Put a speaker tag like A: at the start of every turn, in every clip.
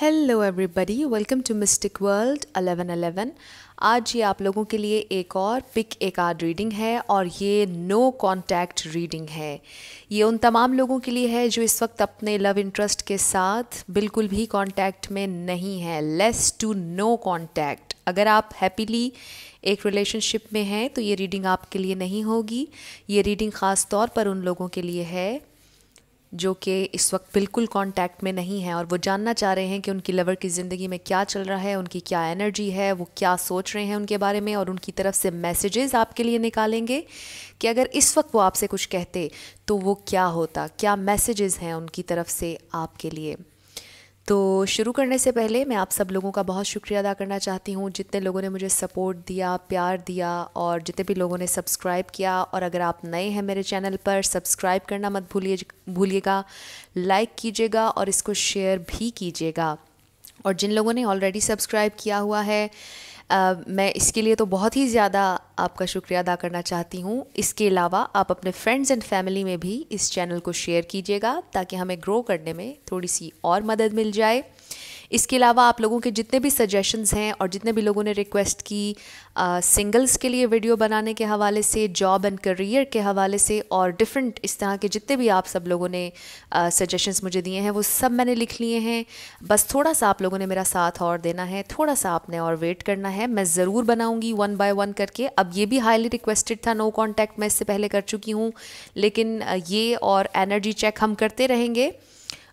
A: Hello everybody welcome to mystic world 1111 आज ये आप लोगों के लिए एक और पिक एक आर्ड रीडिंग है और ये नो कांटेक्ट रीडिंग है ये उन तमाम लोगों के लिए है जो इस वक्त अपने लव इंटरेस्ट के साथ बिल्कुल भी कांटेक्ट में नहीं है लेस टू नो कांटेक्ट अगर आप हैप्पीली एक रिलेशनशिप में हैं तो ये रीडिंग आपके लिए नहीं होगी ये रीडिंग ख़ास तौर पर उन लोगों के लिए है जो कि इस वक्त बिल्कुल कांटेक्ट में नहीं है और वो जानना चाह रहे हैं कि उनकी लवर की ज़िंदगी में क्या चल रहा है उनकी क्या एनर्जी है वो क्या सोच रहे हैं उनके बारे में और उनकी तरफ से मैसेजेस आपके लिए निकालेंगे कि अगर इस वक्त वो आपसे कुछ कहते तो वो क्या होता क्या मैसेजेस हैं उनकी तरफ से आपके लिए तो शुरू करने से पहले मैं आप सब लोगों का बहुत शुक्रिया अदा करना चाहती हूँ जितने लोगों ने मुझे सपोर्ट दिया प्यार दिया और जितने भी लोगों ने सब्सक्राइब किया और अगर आप नए हैं मेरे चैनल पर सब्सक्राइब करना मत भूलिए भूलिएगा लाइक कीजिएगा और इसको शेयर भी कीजिएगा और जिन लोगों ने ऑलरेडी सब्सक्राइब किया हुआ है मैं इसके लिए तो बहुत ही ज़्यादा आपका शुक्रिया अदा करना चाहती हूँ इसके अलावा आप अपने फ्रेंड्स एंड फैमिली में भी इस चैनल को शेयर कीजिएगा ताकि हमें ग्रो करने में थोड़ी सी और मदद मिल जाए इसके अलावा आप लोगों के जितने भी सजेशंस हैं और जितने भी लोगों ने रिक्वेस्ट की सिंगल्स uh, के लिए वीडियो बनाने के हवाले से जॉब एंड करियर के हवाले से और डिफरेंट इस तरह के जितने भी आप सब लोगों ने सजेशंस uh, मुझे दिए हैं वो सब मैंने लिख लिए हैं बस थोड़ा सा आप लोगों ने मेरा साथ और देना है थोड़ा सा आपने और वेट करना है मैं ज़रूर बनाऊँगी वन बाय वन करके अब ये भी हाईली रिक्वेस्टेड था नो कॉन्टैक्ट मैं इससे पहले कर चुकी हूँ लेकिन uh, ये और एनर्जी चेक हम करते रहेंगे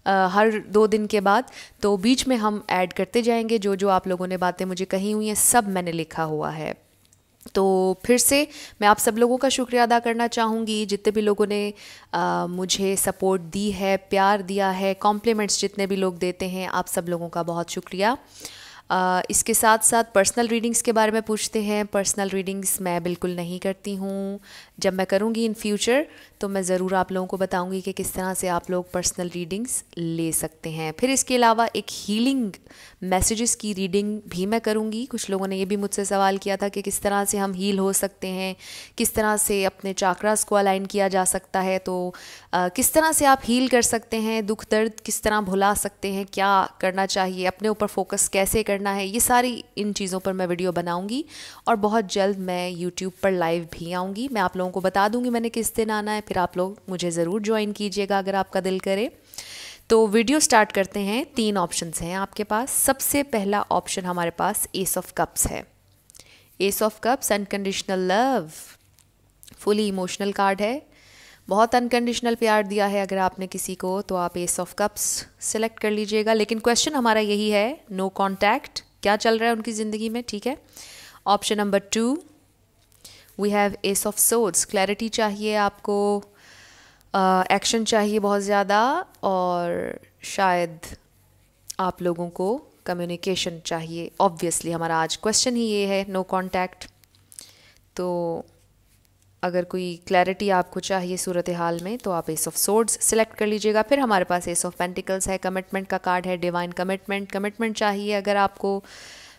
A: हर दो दिन के बाद तो बीच में हम ऐड करते जाएंगे जो जो आप लोगों ने बातें मुझे कही हुई हैं सब मैंने लिखा हुआ है तो फिर से मैं आप सब लोगों का शुक्रिया अदा करना चाहूँगी जितने भी लोगों ने आ, मुझे सपोर्ट दी है प्यार दिया है कॉम्प्लीमेंट्स जितने भी लोग देते हैं आप सब लोगों का बहुत शुक्रिया इसके साथ साथ पर्सनल रीडिंग्स के बारे में पूछते हैं पर्सनल रीडिंग्स मैं बिल्कुल नहीं करती हूँ जब मैं करूँगी इन फ्यूचर तो मैं ज़रूर आप लोगों को बताऊँगी कि किस तरह से आप लोग पर्सनल रीडिंग्स ले सकते हैं फिर इसके अलावा एक हीलिंग मैसेजेस की रीडिंग भी मैं करूँगी कुछ लोगों ने ये भी मुझसे सवाल किया था कि किस तरह से हम हील हो सकते हैं किस तरह से अपने चाक्रास को अलाइन किया जा सकता है तो आ, किस तरह से आप हील कर सकते हैं दुख दर्द किस तरह भुला सकते हैं क्या करना चाहिए अपने ऊपर फोकस कैसे कर करना है ये सारी इन चीज़ों पर मैं वीडियो बनाऊंगी और बहुत जल्द मैं यूट्यूब पर लाइव भी आऊँगी मैं आप लोगों को बता दूंगी मैंने किस दिन आना है फिर आप लोग मुझे ज़रूर ज्वाइन कीजिएगा अगर आपका दिल करे तो वीडियो स्टार्ट करते हैं तीन ऑप्शंस हैं आपके पास सबसे पहला ऑप्शन हमारे पास एस ऑफ कप्स है ace of cups unconditional love fully emotional card है बहुत अनकंडीशनल प्यार दिया है अगर आपने किसी को तो आप एस ऑफ कप्स सेलेक्ट कर लीजिएगा लेकिन क्वेश्चन हमारा यही है नो no कॉन्टैक्ट क्या चल रहा है उनकी ज़िंदगी में ठीक है option number two we have ace of swords clarity चाहिए आपको एक्शन uh, चाहिए बहुत ज़्यादा और शायद आप लोगों को कम्युनिकेशन चाहिए ऑब्वियसली हमारा आज क्वेश्चन ही ये है नो no कॉन्टैक्ट तो अगर कोई क्लैरिटी आपको चाहिए सूरत हाल में तो आप एस ऑफ सोर्ड्स सेलेक्ट कर लीजिएगा फिर हमारे पास एस ऑफ पेंटिकल्स है कमिटमेंट का कार्ड है डिवाइन कमिटमेंट कमिटमेंट चाहिए अगर आपको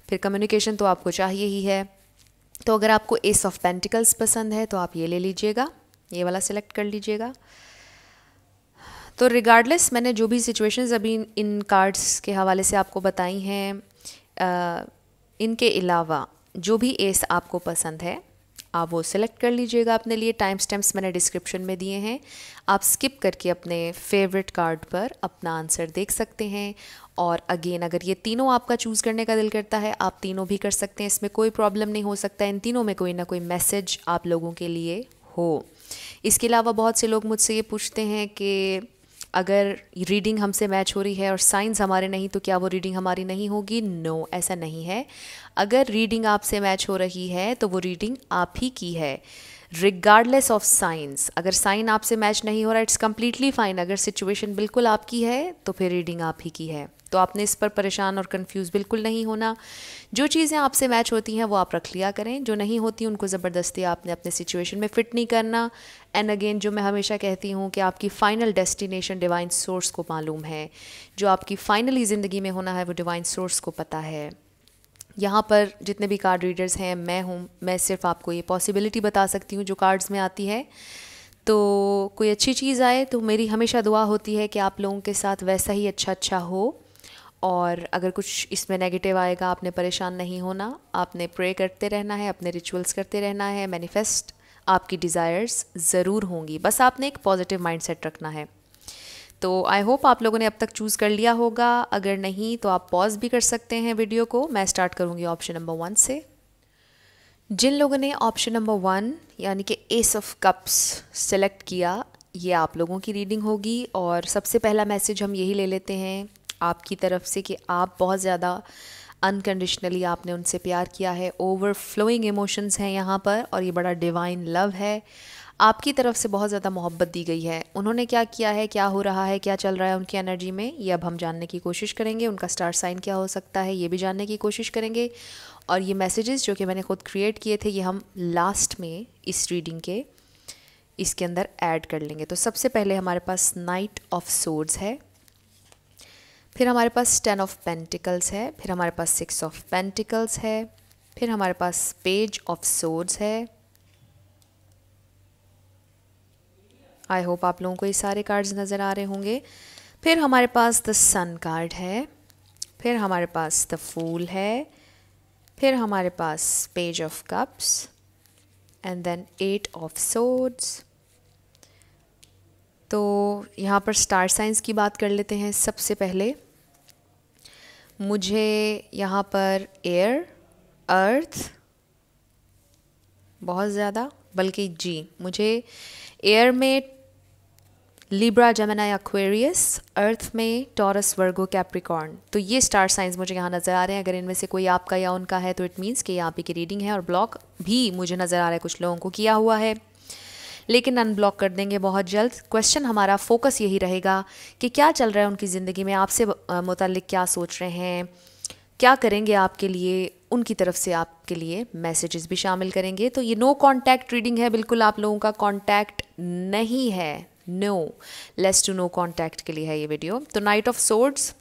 A: फिर कम्युनिकेशन तो आपको चाहिए ही है तो अगर आपको एस ऑफ पेंटिकल्स पसंद है तो आप ये ले लीजिएगा ये वाला सिलेक्ट कर लीजिएगा तो रिगार्डलेस मैंने जो भी सिचुएशंस अभी इन कार्ड्स के हवाले से आपको बताई हैं इनके अलावा जो भी एस आपको पसंद है आप वो सिलेक्ट कर लीजिएगा अपने लिए टाइम स्टैम्प्स मैंने डिस्क्रिप्शन में दिए हैं आप स्किप करके अपने फेवरेट कार्ड पर अपना आंसर देख सकते हैं और अगेन अगर ये तीनों आपका चूज़ करने का दिल करता है आप तीनों भी कर सकते हैं इसमें कोई प्रॉब्लम नहीं हो सकता इन तीनों में कोई ना कोई मैसेज आप लोगों के लिए हो इसके अलावा बहुत से लोग मुझसे ये पूछते हैं कि अगर रीडिंग हमसे मैच हो रही है और साइंस हमारे नहीं तो क्या वो रीडिंग हमारी नहीं होगी नो no, ऐसा नहीं है अगर रीडिंग आपसे मैच हो रही है तो वो रीडिंग आप ही की है रिगार्डलेस ऑफ साइंस अगर साइन आपसे मैच नहीं हो रहा इट्स कम्प्लीटली फाइन अगर सिचुएशन बिल्कुल आपकी है तो फिर रीडिंग आप ही की है तो आपने इस पर परेशान और कंफ्यूज बिल्कुल नहीं होना जो चीज़ें आपसे मैच होती हैं वो आप रख लिया करें जो नहीं होती उनको ज़बरदस्ती आपने अपने सिचुएशन में फ़िट नहीं करना एंड अगेन जो मैं हमेशा कहती हूँ कि आपकी फ़ाइनल डेस्टिनेशन डिवाइन सोर्स को मालूम है जो आपकी फ़ाइनली ज़िंदगी में होना है वो डिवाइन सोर्स को पता है यहाँ पर जितने भी कार्ड रीडर्स हैं मैं हूँ मैं सिर्फ आपको ये पॉसिबिलिटी बता सकती हूँ जो कार्ड्स में आती है तो कोई अच्छी चीज़ आए तो मेरी हमेशा दुआ होती है कि आप लोगों के साथ वैसा ही अच्छा अच्छा हो और अगर कुछ इसमें नेगेटिव आएगा आपने परेशान नहीं होना आपने प्रे करते रहना है अपने रिचुअल्स करते रहना है मैनिफेस्ट आपकी डिज़ायर्स ज़रूर होंगी बस आपने एक पॉजिटिव माइंडसेट रखना है तो आई होप आप लोगों ने अब तक चूज़ कर लिया होगा अगर नहीं तो आप पॉज भी कर सकते हैं वीडियो को मैं स्टार्ट करूँगी ऑप्शन नंबर वन से जिन लोगों ने ऑप्शन नंबर वन यानी कि एस ऑफ कप्स सेलेक्ट किया ये आप लोगों की रीडिंग होगी और सबसे पहला मैसेज हम यही ले लेते हैं आपकी तरफ से कि आप बहुत ज़्यादा अनकंडीशनली आपने उनसे प्यार किया है ओवर फ्लोइंग इमोशंस हैं यहाँ पर और ये बड़ा डिवाइन लव है आपकी तरफ से बहुत ज़्यादा मोहब्बत दी गई है उन्होंने क्या किया है क्या हो रहा है क्या चल रहा है उनकी एनर्जी में ये अब हम जानने की कोशिश करेंगे उनका स्टार साइन क्या हो सकता है ये भी जानने की कोशिश करेंगे और ये मैसेजेस जो कि मैंने खुद क्रिएट किए थे ये हम लास्ट में इस रीडिंग के इसके अंदर ऐड कर लेंगे तो सबसे पहले हमारे पास नाइट ऑफ सोर्ड्स है फिर हमारे पास टेन ऑफ पेंटिकल्स है फिर हमारे पास सिक्स ऑफ पेंटिकल्स है फिर हमारे पास पेज ऑफ सोर्स है आई होप आप लोगों को ये सारे कार्ड्स नज़र आ रहे होंगे फिर हमारे पास द सन कार्ड है फिर हमारे पास द फूल है फिर हमारे पास page of cups and then eight of swords तो यहाँ पर स्टार साइंस की बात कर लेते हैं सबसे पहले मुझे यहाँ पर एयर अर्थ बहुत ज़्यादा बल्कि जी मुझे एयर में लिब्रा जमेना एक्वेरियस अर्थ में टॉरस वर्गो कैप्रिकॉर्न तो ये स्टार साइंस मुझे यहाँ नज़र आ रहे हैं अगर इनमें से कोई आपका या उनका है तो इट मीन्स कि यहाँ आप ही की रीडिंग है और ब्लॉक भी मुझे नज़र आ रहा है कुछ लोगों को किया हुआ है लेकिन अनब्लॉक कर देंगे बहुत जल्द क्वेश्चन हमारा फोकस यही रहेगा कि क्या चल रहा है उनकी ज़िंदगी में आपसे मुतल क्या सोच रहे हैं क्या करेंगे आपके लिए उनकी तरफ से आपके लिए मैसेजेस भी शामिल करेंगे तो ये नो कांटेक्ट रीडिंग है बिल्कुल आप लोगों का कांटेक्ट नहीं है no less to no contact के लिए है ये वीडियो तो नाइट ऑफ सोर्ड्स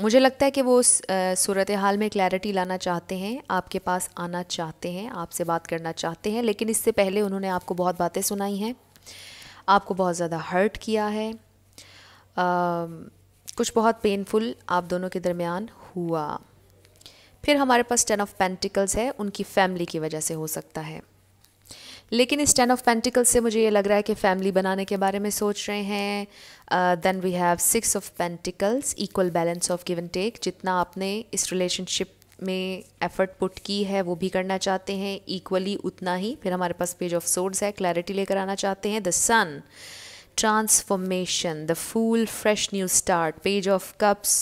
A: मुझे लगता है कि वो सूरत हाल में क्लैरिटी लाना चाहते हैं आपके पास आना चाहते हैं आपसे बात करना चाहते हैं लेकिन इससे पहले उन्होंने आपको बहुत बातें सुनाई हैं आपको बहुत ज़्यादा हर्ट किया है आ, कुछ बहुत पेनफुल आप दोनों के दरमियान हुआ फिर हमारे पास टेन ऑफ पेंटिकल्स है उनकी फैमिली की वजह से हो सकता है लेकिन इस टेन ऑफ पेंटिकल से मुझे ये लग रहा है कि फैमिली बनाने के बारे में सोच रहे हैं then we have six of pentacles equal balance of give and take जितना आपने इस रिलेशनशिप में एफर्ट पुट की है वो भी करना चाहते हैं इक्वली उतना ही फिर हमारे पास पेज ऑफ सोर्ड्स है क्लैरिटी लेकर आना चाहते हैं the sun transformation the fool fresh new start page of cups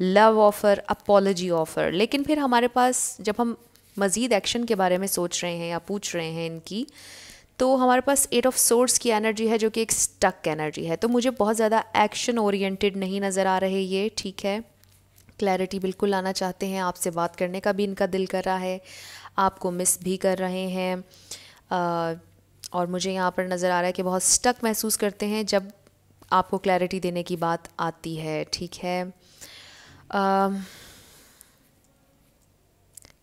A: love offer apology offer लेकिन फिर हमारे पास जब हम मज़ीद एक्शन के बारे में सोच रहे हैं या पूछ रहे हैं इनकी तो हमारे पास एट ऑफ सोर्स की एनर्जी है जो कि एक स्टक एनर्जी है तो मुझे बहुत ज़्यादा एक्शन ओरिएंटेड नहीं नज़र आ रहे ये ठीक है क्लैरिटी बिल्कुल लाना चाहते हैं आपसे बात करने का भी इनका दिल कर रहा है आपको मिस भी कर रहे हैं आ, और मुझे यहाँ पर नज़र आ रहा है कि बहुत स्टक महसूस करते हैं जब आपको क्लैरिटी देने की बात आती है ठीक है आ,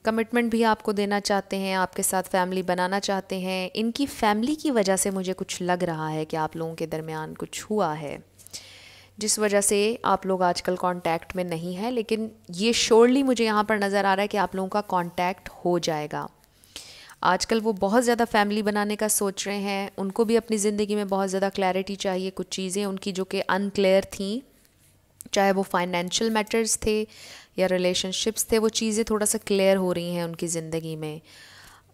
A: कमिटमेंट भी आपको देना चाहते हैं आपके साथ फैमिली बनाना चाहते हैं इनकी फैमिली की वजह से मुझे कुछ लग रहा है कि आप लोगों के दरमियान कुछ हुआ है जिस वजह से आप लोग आजकल कांटेक्ट में नहीं है लेकिन ये श्योरली मुझे यहाँ पर नज़र आ रहा है कि आप लोगों का कांटेक्ट हो जाएगा आजकल वो बहुत ज़्यादा फैमिली बनाने का सोच रहे हैं उनको भी अपनी ज़िंदगी में बहुत ज़्यादा क्लैरिटी चाहिए कुछ चीज़ें उनकी जो कि अनक्लियर थीं चाहे वो फाइनेंशियल मैटर्स थे या रिलेशनशिप्स थे वो चीज़ें थोड़ा सा क्लियर हो रही हैं उनकी ज़िंदगी में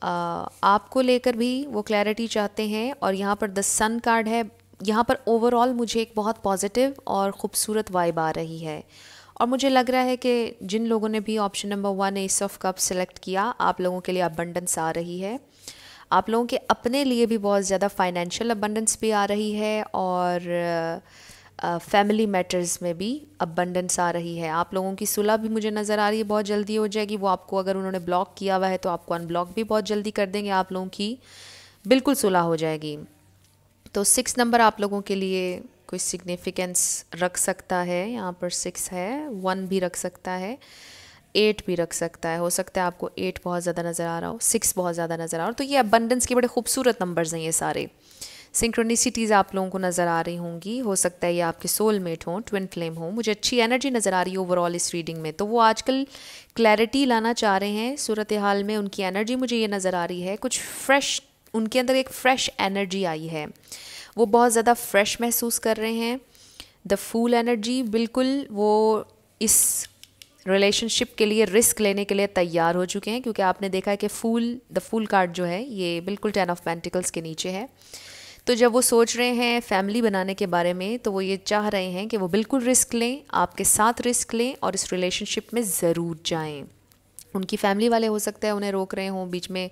A: आपको लेकर भी वो क्लैरिटी चाहते हैं और यहाँ पर द सन कार्ड है यहाँ पर ओवरऑल मुझे एक बहुत पॉजिटिव और ख़ूबसूरत वाइब आ रही है और मुझे लग रहा है कि जिन लोगों ने भी option number one ace of cup select किया आप लोगों के लिए अबंडेंस आ रही है आप लोगों के अपने लिए भी बहुत ज़्यादा फाइनेंशियल अबंडेंस भी आ रही है और फैमिली मैटर्स में भी अबंडेंस आ रही है आप लोगों की सुलह भी मुझे नज़र आ रही है बहुत जल्दी हो जाएगी वो आपको अगर उन्होंने ब्लॉक किया हुआ है तो आपको अनब्लॉक भी बहुत जल्दी कर देंगे आप लोगों की बिल्कुल सुलह हो जाएगी तो सिक्स नंबर आप लोगों के लिए कोई सिग्निफिकेंस रख सकता है यहाँ पर सिक्स है वन भी रख सकता है एट भी रख सकता है हो सकता है आपको एट बहुत ज़्यादा नज़र आ रहा हो सिक्स बहुत ज़्यादा नज़र आ रहा हो तो ये अबंडेंस के बड़े खूबसूरत नंबर्स हैं ये सारे सिंक्रोनिसिटीज़ आप लोगों को नज़र आ रही होंगी हो सकता है ये आपके सोलमेट हों ट्विन फ्लेम हो मुझे अच्छी एनर्जी नज़र आ रही है ओवरऑल इस रीडिंग में तो वो आजकल क्लैरिटी लाना चाह रहे हैं सूरत हाल में उनकी एनर्जी मुझे ये नज़र आ रही है कुछ फ्रेश उनके अंदर एक फ़्रेश एनर्जी आई है वो बहुत ज़्यादा फ्रेश महसूस कर रहे हैं द फूल एनर्जी बिल्कुल वो इस रिलेशनशिप के लिए रिस्क लेने के लिए तैयार हो चुके हैं क्योंकि आपने देखा है कि फूल द फूल कार्ड जो है ये बिल्कुल टेन ऑफ पेंटिकल्स के नीचे है तो जब वो सोच रहे हैं फैमिली बनाने के बारे में तो वो ये चाह रहे हैं कि वो बिल्कुल रिस्क लें आपके साथ रिस्क लें और इस रिलेशनशिप में ज़रूर जाएं उनकी फैमिली वाले हो सकते हैं उन्हें रोक रहे हों बीच में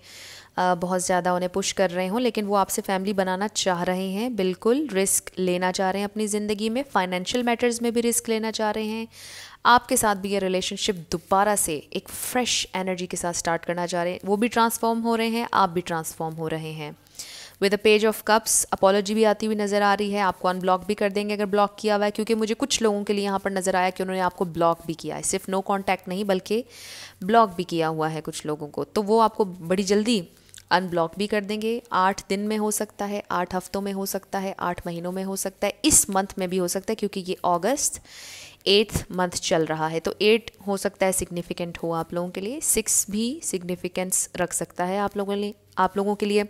A: बहुत ज़्यादा उन्हें पुश कर रहे हों लेकिन वो आपसे फैमिली बनाना चाह रहे हैं बिल्कुल रिस्क लेना चाह रहे हैं अपनी ज़िंदगी में फाइनेंशियल मैटर्स में भी रिस्क लेना चाह रहे हैं आपके साथ भी ये रिलेशनशिप दोबारा से एक फ़्रेश एनर्जी के साथ स्टार्ट करना चाह रहे हैं वो भी ट्रांसफॉर्म हो रहे हैं आप भी ट्रांसफॉर्म हो रहे हैं with a page of cups apology भी आती हुई नज़र आ रही है आपको अनब्लॉक भी कर देंगे अगर ब्लॉक किया हुआ है क्योंकि मुझे कुछ लोगों के लिए यहाँ पर नज़र आया कि उन्होंने आपको ब्लॉक भी किया है सिर्फ नो कॉन्टैक्ट नहीं बल्कि ब्लॉक भी किया हुआ है कुछ लोगों को तो वो आपको बड़ी जल्दी अनब्लॉक भी कर देंगे आठ दिन में हो सकता है आठ हफ्तों में हो सकता है आठ महीनों में हो सकता है इस मंथ में भी हो सकता है क्योंकि ये अगस्त एट्थ मंथ चल रहा है तो एट हो सकता है सिग्निफिकेंट हो आप लोगों के लिए सिक्स भी सिग्निफिकेंस रख सकता है आप लोगों लिए आप लोगों के लिए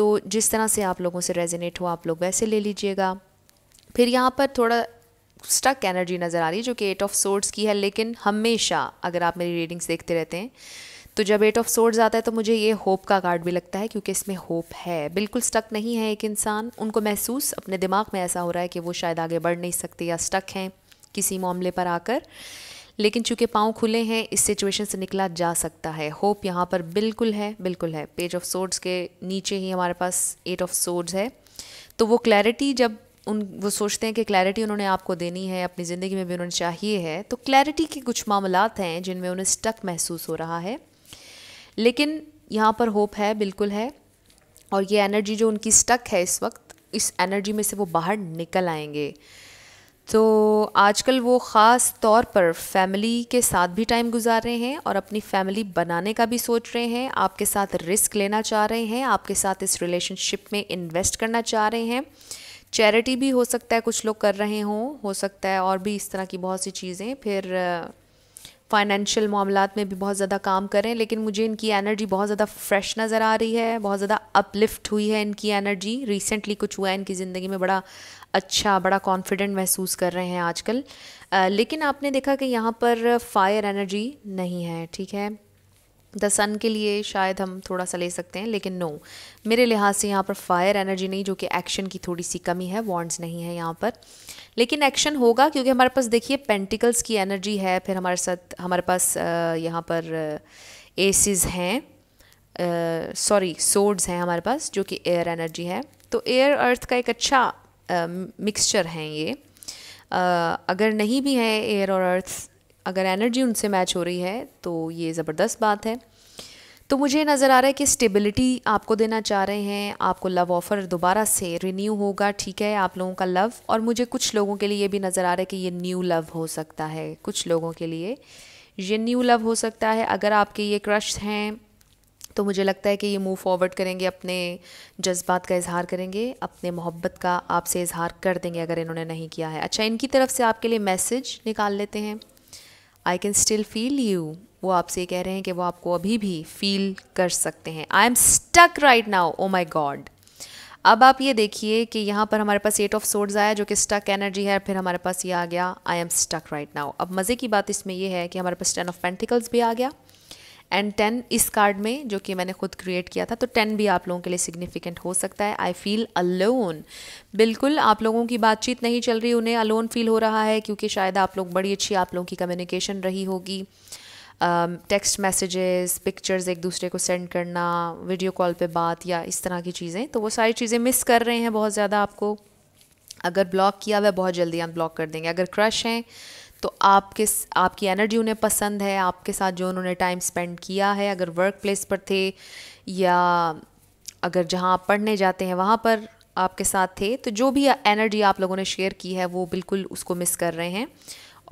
A: तो जिस तरह से आप लोगों से रेजिनेट हो आप लोग वैसे ले लीजिएगा फिर यहाँ पर थोड़ा स्टक एनर्जी नज़र आ रही है जो कि एट ऑफ सोर्ड्स की है लेकिन हमेशा अगर आप मेरी रीडिंग्स देखते रहते हैं तो जब एट ऑफ सोर्ड्स आता है तो मुझे ये होप का कार्ड भी लगता है क्योंकि इसमें होप है बिल्कुल स्टक नहीं है एक इंसान उनको महसूस अपने दिमाग में ऐसा हो रहा है कि वो शायद आगे बढ़ नहीं सकते या स्टक हैं किसी मामले पर आकर लेकिन चूंकि पाँव खुले हैं इस सिचुएशन से निकला जा सकता है होप यहाँ पर बिल्कुल है बिल्कुल है पेज ऑफ सोड्स के नीचे ही हमारे पास एट ऑफ सोड्स है तो वो क्लैरिटी जब उन वो सोचते हैं कि क्लैरिटी उन्होंने आपको देनी है अपनी ज़िंदगी में भी उन्होंने चाहिए है तो क्लैरिटी के कुछ मामलात हैं जिनमें उन्हें स्टक महसूस हो रहा है लेकिन यहाँ पर होप है बिल्कुल है और ये एनर्जी जो उनकी स्टक है इस वक्त इस एनर्जी में से वो बाहर निकल आएंगे तो आजकल वो ख़ास तौर पर फैमिली के साथ भी टाइम गुजार रहे हैं और अपनी फैमिली बनाने का भी सोच रहे हैं आपके साथ रिस्क लेना चाह रहे हैं आपके साथ इस रिलेशनशिप में इन्वेस्ट करना चाह रहे हैं चैरिटी भी हो सकता है कुछ लोग कर रहे हों हो सकता है और भी इस तरह की बहुत सी चीज़ें फिर फाइनेंशियल मामलात में भी बहुत ज़्यादा काम करें लेकिन मुझे इनकी एनर्जी बहुत ज़्यादा फ्रेश नज़र आ रही है बहुत ज़्यादा अपलिफ्ट हुई है इनकी एनर्जी रिसेंटली कुछ हुआ है इनकी ज़िंदगी में बड़ा अच्छा बड़ा कॉन्फिडेंट महसूस कर रहे हैं आजकल लेकिन आपने देखा कि यहाँ पर फायर एनर्जी नहीं है ठीक है द सन के लिए शायद हम थोड़ा सा ले सकते हैं लेकिन नो मेरे लिहाज से यहाँ पर फायर एनर्जी नहीं जो कि एक्शन की थोड़ी सी कमी है वॉन्ट्स नहीं है यहाँ पर लेकिन एक्शन होगा क्योंकि हमारे पास देखिए पेंटिकल्स की एनर्जी है फिर हमारे साथ हमारे पास यहाँ पर एसिस हैं सॉरी सोड्स हैं हमारे पास जो कि एयर एनर्जी है तो एयर अर्थ का एक अच्छा मिक्सचर हैं ये अगर नहीं भी है एयर और अर्थ अगर एनर्जी उनसे मैच हो रही है तो ये ज़बरदस्त बात है तो मुझे नज़र आ रहा है कि स्टेबिलिटी आपको देना चाह रहे हैं आपको लव ऑफ़र दोबारा से रिन्यू होगा ठीक है आप लोगों का लव और मुझे कुछ लोगों के लिए ये भी नज़र आ रहा है कि ये न्यू लव हो सकता है कुछ लोगों के लिए ये न्यू लव हो सकता है अगर आपके ये क्रश हैं तो मुझे लगता है कि ये मूव फॉरवर्ड करेंगे अपने जज्बात का इजहार करेंगे अपने मोहब्बत का आपसे इजहार कर देंगे अगर इन्होंने नहीं किया है अच्छा इनकी तरफ से आपके लिए मैसेज निकाल लेते हैं I can still feel you वो आपसे कह रहे हैं कि वो आपको अभी भी फील कर सकते हैं I am stuck right now oh my God अब आप ये देखिए कि यहाँ पर हमारे पास एट ऑफ सोर्ड्स आया जो कि स्टक एनर्जी है फिर हमारे पास ये आ गया I am stuck right now अब मज़े की बात इसमें यह है कि हमारे पास टेन ऑफ पेंटिकल्स भी आ गया एंड टेन इस कार्ड में जो कि मैंने खुद क्रिएट किया था तो टेन भी आप लोगों के लिए सिग्निफिकेंट हो सकता है आई फील अलोन बिल्कुल आप लोगों की बातचीत नहीं चल रही उन्हें अलोन फील हो रहा है क्योंकि शायद आप लोग बड़ी अच्छी आप लोगों की कम्युनिकेशन रही होगी टेक्स्ट मैसेजेस पिक्चर्स एक दूसरे को सेंड करना वीडियो कॉल पे बात या इस तरह की चीज़ें तो वो सारी चीज़ें मिस कर रहे हैं बहुत ज़्यादा आपको अगर ब्लॉक किया हुआ बहुत जल्दी अनब्लॉक कर देंगे अगर क्रश हैं तो आपके आपकी एनर्जी उन्हें पसंद है आपके साथ जो उन्होंने टाइम स्पेंड किया है अगर वर्क प्लेस पर थे या अगर जहाँ आप पढ़ने जाते हैं वहाँ पर आपके साथ थे तो जो भी एनर्जी आप लोगों ने शेयर की है वो बिल्कुल उसको मिस कर रहे हैं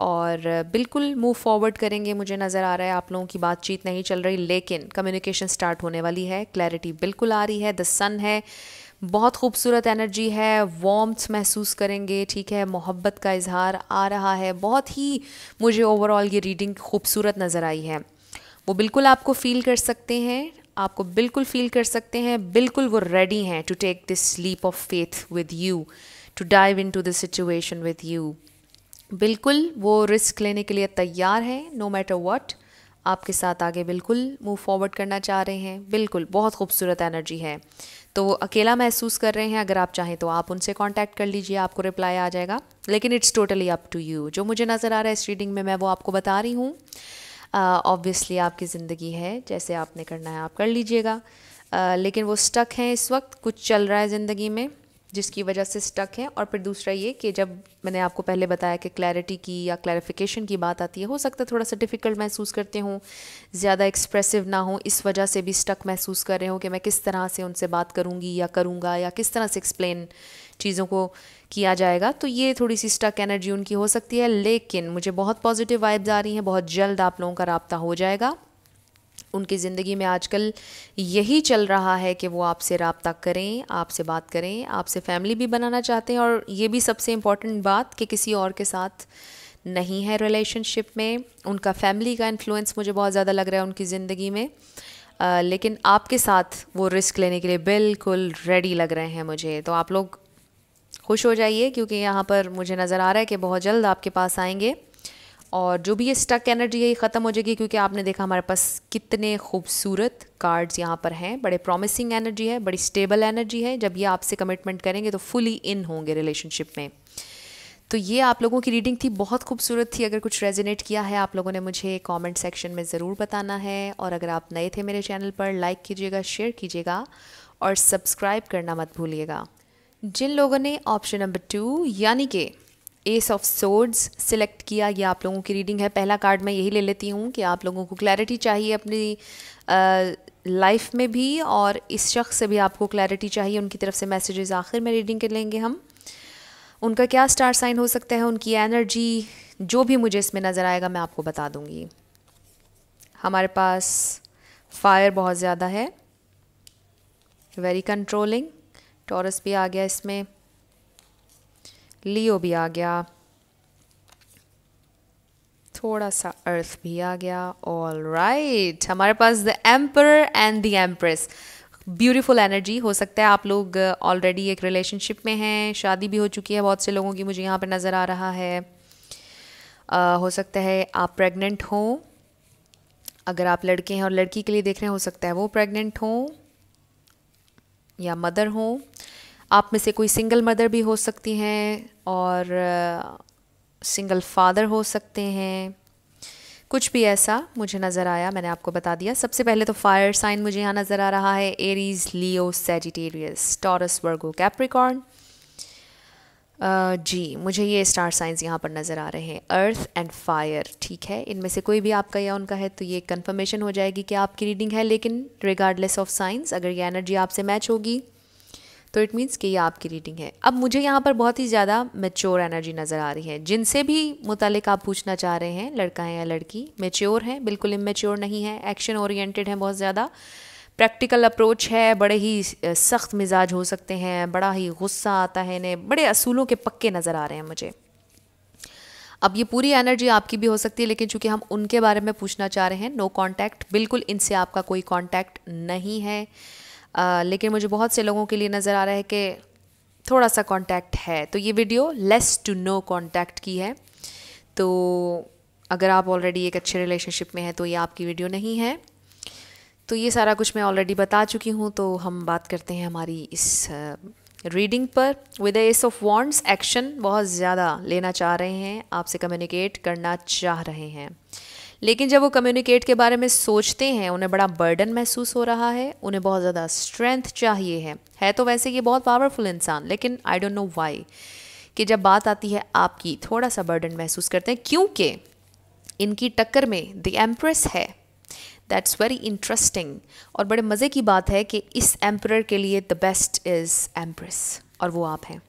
A: और बिल्कुल मूव फॉरवर्ड करेंगे मुझे नज़र आ रहा है आप लोगों की बातचीत नहीं चल रही लेकिन कम्युनिकेशन स्टार्ट होने वाली है क्लैरिटी बिल्कुल आ रही है द सन है बहुत खूबसूरत एनर्जी है वॉम्थ महसूस करेंगे ठीक है मोहब्बत का इजहार आ रहा है बहुत ही मुझे ओवरऑल ये रीडिंग खूबसूरत नज़र आई है वो बिल्कुल आपको फ़ील कर सकते हैं आपको बिल्कुल फ़ील कर सकते हैं बिल्कुल वो रेडी हैं to take this leap of faith with you to dive into this situation with you बिल्कुल वो रिस्क लेने के लिए तैयार हैं नो मैटर वट आपके साथ आगे बिल्कुल मूव फॉरवर्ड करना चाह रहे हैं बिल्कुल बहुत खूबसूरत एनर्जी है तो वो अकेला महसूस कर रहे हैं अगर आप चाहें तो आप उनसे कांटेक्ट कर लीजिए आपको रिप्लाई आ जाएगा लेकिन it's totally up to you जो मुझे नज़र आ रहा है इस रीडिंग में मैं वो आपको बता रही हूँ ऑब्वियसली uh, आपकी ज़िंदगी है जैसे आपने करना है आप कर लीजिएगा uh, लेकिन वो स्टक हैं इस वक्त कुछ चल रहा है ज़िंदगी में जिसकी वजह से स्टक है और फिर दूसरा ये कि जब मैंने आपको पहले बताया कि क्लैरिटी की या क्लैरिफिकेशन की बात आती है हो सकता है थोड़ा सा डिफ़िकल्ट महसूस करते हूँ ज़्यादा एक्सप्रेसिव ना हो इस वजह से भी स्टक महसूस कर रहे हो कि मैं किस तरह से उनसे बात करूँगी या करूँगा या किस तरह से एक्सप्लेन चीज़ों को किया जाएगा तो ये थोड़ी सी स्टक एनर्जी उनकी हो सकती है लेकिन मुझे बहुत पॉजिटिव वाइब्स आ रही हैं बहुत जल्द आप लोगों का रबता हो जाएगा उनकी ज़िंदगी में आजकल यही चल रहा है कि वो आपसे रबता करें आपसे बात करें आपसे फैमिली भी बनाना चाहते हैं और ये भी सबसे इम्पॉर्टेंट बात कि किसी और के साथ नहीं है रिलेशनशिप में उनका फैमिली का इन्फ्लुएंस मुझे बहुत ज़्यादा लग रहा है उनकी ज़िंदगी में आ, लेकिन आपके साथ वो रिस्क लेने के लिए बिल्कुल रेडी लग रहे हैं मुझे तो आप लोग खुश हो जाइए क्योंकि यहाँ पर मुझे नज़र आ रहा है कि बहुत जल्द आपके पास आएंगे और जो भी ये स्टक एनर्जी है ये ख़त्म हो जाएगी क्योंकि आपने देखा हमारे पास कितने खूबसूरत कार्ड्स यहाँ पर हैं बड़े प्रॉमिसिंग एनर्जी है बड़ी स्टेबल एनर्जी है जब ये आपसे कमिटमेंट करेंगे तो फुली इन होंगे रिलेशनशिप में तो ये आप लोगों की रीडिंग थी बहुत खूबसूरत थी अगर कुछ रेजिनेट किया है आप लोगों ने मुझे कमेंट सेक्शन में ज़रूर बताना है और अगर आप नए थे मेरे चैनल पर लाइक कीजिएगा शेयर कीजिएगा और सब्सक्राइब करना मत भूलिएगा जिन लोगों ने ऑप्शन नंबर टू यानी कि एस ऑफ सोर्ड्स सिलेक्ट किया ये आप लोगों की रीडिंग है पहला कार्ड मैं यही ले लेती हूँ कि आप लोगों को क्लैरिटी चाहिए अपनी लाइफ में भी और इस शख्स से भी आपको क्लैरिटी चाहिए उनकी तरफ से मैसेजेस आखिर में रीडिंग कर लेंगे हम उनका क्या स्टार साइन हो सकता है उनकी एनर्जी जो भी मुझे इसमें नज़र आएगा मैं आपको बता दूंगी हमारे पास फायर बहुत ज़्यादा है वेरी कंट्रोलिंग टॉरस भी आ गया इसमें लियो भी आ गया थोड़ा सा अर्थ भी आ गया ऑल राइट right. हमारे पास the emperor and the empress beautiful energy हो सकता है आप लोग ऑलरेडी uh, एक रिलेशनशिप में हैं शादी भी हो चुकी है बहुत से लोगों की मुझे यहाँ पर नज़र आ रहा है आ, uh, हो सकता है आप प्रेग्नेंट हों अगर आप लड़के हैं और लड़की के लिए देख रहे हैं हो सकता है वो प्रेग्नेंट हों या मदर हों आप में से कोई सिंगल मदर भी हो सकती हैं और सिंगल uh, फादर हो सकते हैं कुछ भी ऐसा मुझे नज़र आया मैंने आपको बता दिया सबसे पहले तो फायर साइन मुझे यहाँ नज़र आ रहा है Aries Leo Sagittarius Taurus Virgo Capricorn जी मुझे ये स्टार साइंस यहाँ पर नज़र आ रहे हैं अर्थ एंड फायर ठीक है इनमें से कोई भी आपका या उनका है तो ये कंफर्मेशन हो जाएगी कि आपकी रीडिंग है लेकिन रिगार्डलेस ऑफ साइंस अगर ये एनर्जी आपसे मैच होगी तो इट मीन्स कि ये आपकी रीडिंग है अब मुझे यहाँ पर बहुत ही ज़्यादा मेच्योर एनर्जी नज़र आ रही है जिनसे भी मुतलिक आप पूछना चाह रहे हैं लड़का है या लड़की मेच्योर हैं बिल्कुल इमेच्योर नहीं है एक्शन ओरिएंटेड हैं बहुत ज़्यादा प्रैक्टिकल अप्रोच है बड़े ही सख्त मिजाज हो सकते हैं बड़ा ही गुस्सा आता है इन्हें बड़े असूलों के पक्के नज़र आ रहे हैं मुझे अब ये पूरी एनर्जी आपकी भी हो सकती है लेकिन चूंकि हम उनके बारे में पूछना चाह रहे हैं नो कांटेक्ट बिल्कुल इनसे आपका कोई कांटेक्ट नहीं है आ, लेकिन मुझे बहुत से लोगों के लिए नज़र आ रहा है कि थोड़ा सा कांटेक्ट है तो ये video less to no contact की है तो अगर आप ऑलरेडी एक अच्छे रिलेशनशिप में हैं तो ये आपकी वीडियो नहीं है तो ये सारा कुछ मैं ऑलरेडी बता चुकी हूँ तो हम बात करते हैं हमारी इस रीडिंग पर with ace of wands action बहुत ज़्यादा लेना चाह रहे हैं आपसे कम्युनिकेट करना चाह रहे हैं लेकिन जब वो कम्युनिकेट के बारे में सोचते हैं उन्हें बड़ा बर्डन महसूस हो रहा है उन्हें बहुत ज़्यादा स्ट्रेंथ चाहिए है है तो वैसे ये बहुत पावरफुल इंसान लेकिन आई डोंट नो वाई कि जब बात आती है आपकी थोड़ा सा बर्डन महसूस करते हैं क्योंकि इनकी टक्कर में द एम्प्रेस है दैट्स वेरी इंटरेस्टिंग और बड़े मज़े की बात है कि इस एम्प्रर के लिए द बेस्ट इज़ एम्प्रेस और वो आप हैं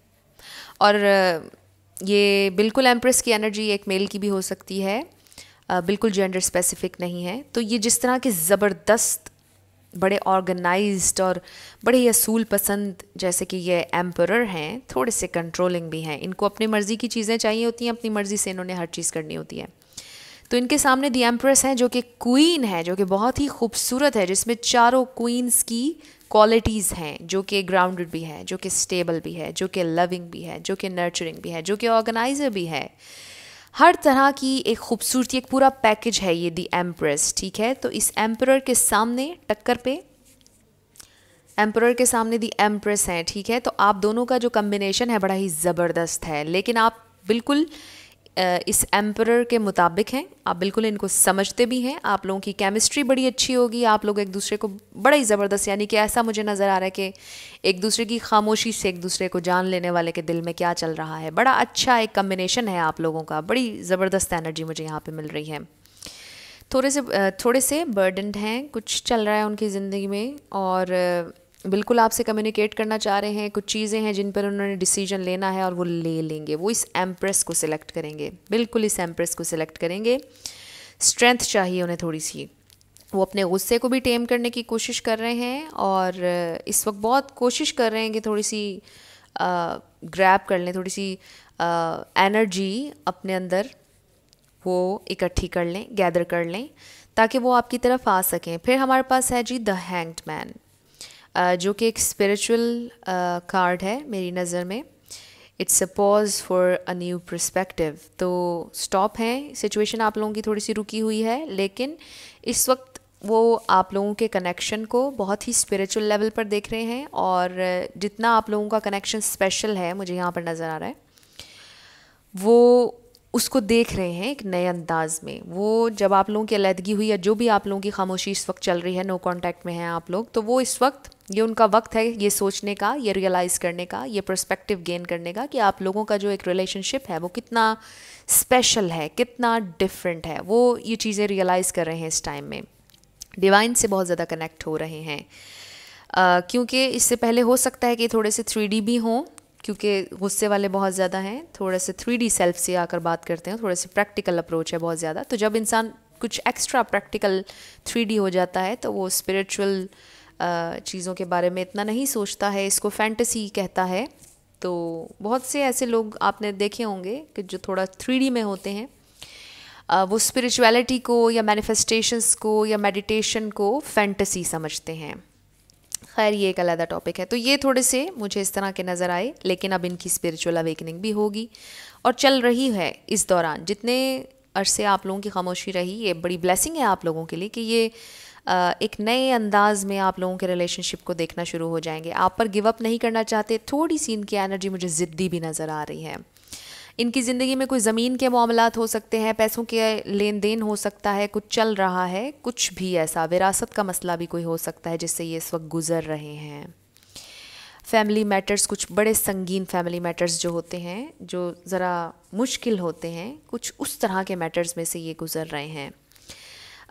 A: और ये बिल्कुल एम्प्रेस की एनर्जी एक मेल की भी हो सकती है बिल्कुल जेंडर स्पेसिफिक नहीं है तो ये जिस तरह के ज़बरदस्त बड़े ऑर्गेनाइज्ड और बड़े असूल पसंद जैसे कि ये एम्पर हैं थोड़े से कंट्रोलिंग भी हैं इनको अपनी मर्ज़ी की चीज़ें चाहिए होती हैं अपनी मर्ज़ी से इन्होंने हर चीज़ करनी होती है तो इनके सामने दी एम्प्रेस हैं जो कि क्वीन है जो कि बहुत ही खूबसूरत है जिसमें चारों क्वीन्स की क्वालिटीज़ हैं जो कि ग्राउंडेड भी है जो कि स्टेबल भी है जो कि लविंग भी है जो कि नर्चरिंग भी है जो कि ऑर्गेनाइज़र भी है हर तरह की एक खूबसूरती एक पूरा पैकेज है ये दी एम्प्रेस ठीक है तो इस एम्प्रर के सामने टक्कर पे एम्प्रर के सामने दी एम्प्रेस है ठीक है तो आप दोनों का जो कम्बिनेशन है बड़ा ही ज़बरदस्त है लेकिन आप बिल्कुल इस एम्पर के मुताबिक हैं आप बिल्कुल इनको समझते भी हैं आप लोगों की केमिस्ट्री बड़ी अच्छी होगी आप लोग एक दूसरे को बड़ा ही ज़बरदस्त यानी कि ऐसा मुझे नज़र आ रहा है कि एक दूसरे की खामोशी से एक दूसरे को जान लेने वाले के दिल में क्या चल रहा है बड़ा अच्छा एक कम्बिनेशन है आप लोगों का बड़ी ज़बरदस्त एनर्जी मुझे यहाँ पर मिल रही है थोड़े से थोड़े से बर्डनड हैं कुछ चल रहा है उनकी ज़िंदगी में और बिल्कुल आपसे कम्युनिकेट करना चाह रहे हैं कुछ चीज़ें हैं जिन पर उन्होंने डिसीजन लेना है और वो ले लेंगे वो इस एम्प्रेस को सिलेक्ट करेंगे बिल्कुल इस एम्प्रेस को सिलेक्ट करेंगे स्ट्रेंथ चाहिए उन्हें थोड़ी सी वो अपने गुस्से को भी टेम करने की कोशिश कर रहे हैं और इस वक्त बहुत कोशिश कर रहे हैं कि थोड़ी सी ग्रैप कर लें थोड़ी सी एनर्जी अपने अंदर वो इकट्ठी कर लें गैदर कर लें ताकि वो आपकी तरफ आ सकें फिर हमारे पास है जी द हैंग्ड मैन जो कि एक स्पिरिचुअल कार्ड है मेरी नज़र में it's a pause for a new perspective तो स्टॉप हैं सिचुएशन आप लोगों की थोड़ी सी रुकी हुई है लेकिन इस वक्त वो आप लोगों के कनेक्शन को बहुत ही स्पिरिचुअल लेवल पर देख रहे हैं और जितना आप लोगों का कनेक्शन स्पेशल है मुझे यहाँ पर नज़र आ रहा है वो उसको देख रहे हैं एक नए अंदाज में वो जब आप लोगों की अलीहदगी हुई या जो भी आप लोगों की खामोशी इस वक्त चल रही है नो कॉन्टैक्ट में हैं आप लोग तो वो इस वक्त ये उनका वक्त है ये सोचने का ये रियलाइज़ करने का ये परस्पेक्टिव गेन करने का कि आप लोगों का जो एक रिलेशनशिप है वो कितना स्पेशल है कितना डिफरेंट है वो ये चीज़ें रियलाइज़ कर रहे हैं इस टाइम में डिवाइन से बहुत ज़्यादा कनेक्ट हो रहे हैं Uh, क्योंकि इससे पहले हो सकता है कि थोड़े से थ्री भी हों क्योंकि गुस्से वाले बहुत ज़्यादा हैं थोड़े से थ्री डी सेल्फ से आकर बात करते हैं थोड़े से प्रैक्टिकल अप्रोच है बहुत ज़्यादा तो जब इंसान कुछ एक्स्ट्रा प्रैक्टिकल थ्री डी हो जाता है तो वो स्पिरिचुअल चीज़ों के बारे में इतना नहीं सोचता है इसको फैंटसी कहता है तो बहुत से ऐसे लोग आपने देखे होंगे कि जो थोड़ा थ्री डी में होते हैं वो स्पिरिचुअलिटी को या मैनिफेस्टेशंस को या मेडिटेशन को फैंटसी समझते हैं खैर ये एक अलहदा टॉपिक है तो ये थोड़े से मुझे इस तरह के नज़र आए लेकिन अब इनकी स्पिरिचुअल अवेकनिंग भी होगी और चल रही है इस दौरान जितने अरसे आप लोगों की खामोशी रही ये बड़ी ब्लेसिंग है आप लोगों के लिए कि ये एक नए अंदाज में आप लोगों के रिलेशनशिप को देखना शुरू हो जाएंगे आप पर गिव अप नहीं करना चाहते थोड़ी सी इनकी एनर्जी मुझे ज़िद्दी भी नज़र आ रही है इनकी ज़िंदगी में कोई ज़मीन के मामला हो सकते हैं पैसों के लेन देन हो सकता है कुछ चल रहा है कुछ भी ऐसा विरासत का मसला भी कोई हो सकता है जिससे ये इस वक्त गुजर रहे हैं फैमिली मैटर्स कुछ बड़े संगीन फैमिली मैटर्स जो होते हैं जो ज़रा मुश्किल होते हैं कुछ उस तरह के मैटर्स में से ये गुजर रहे हैं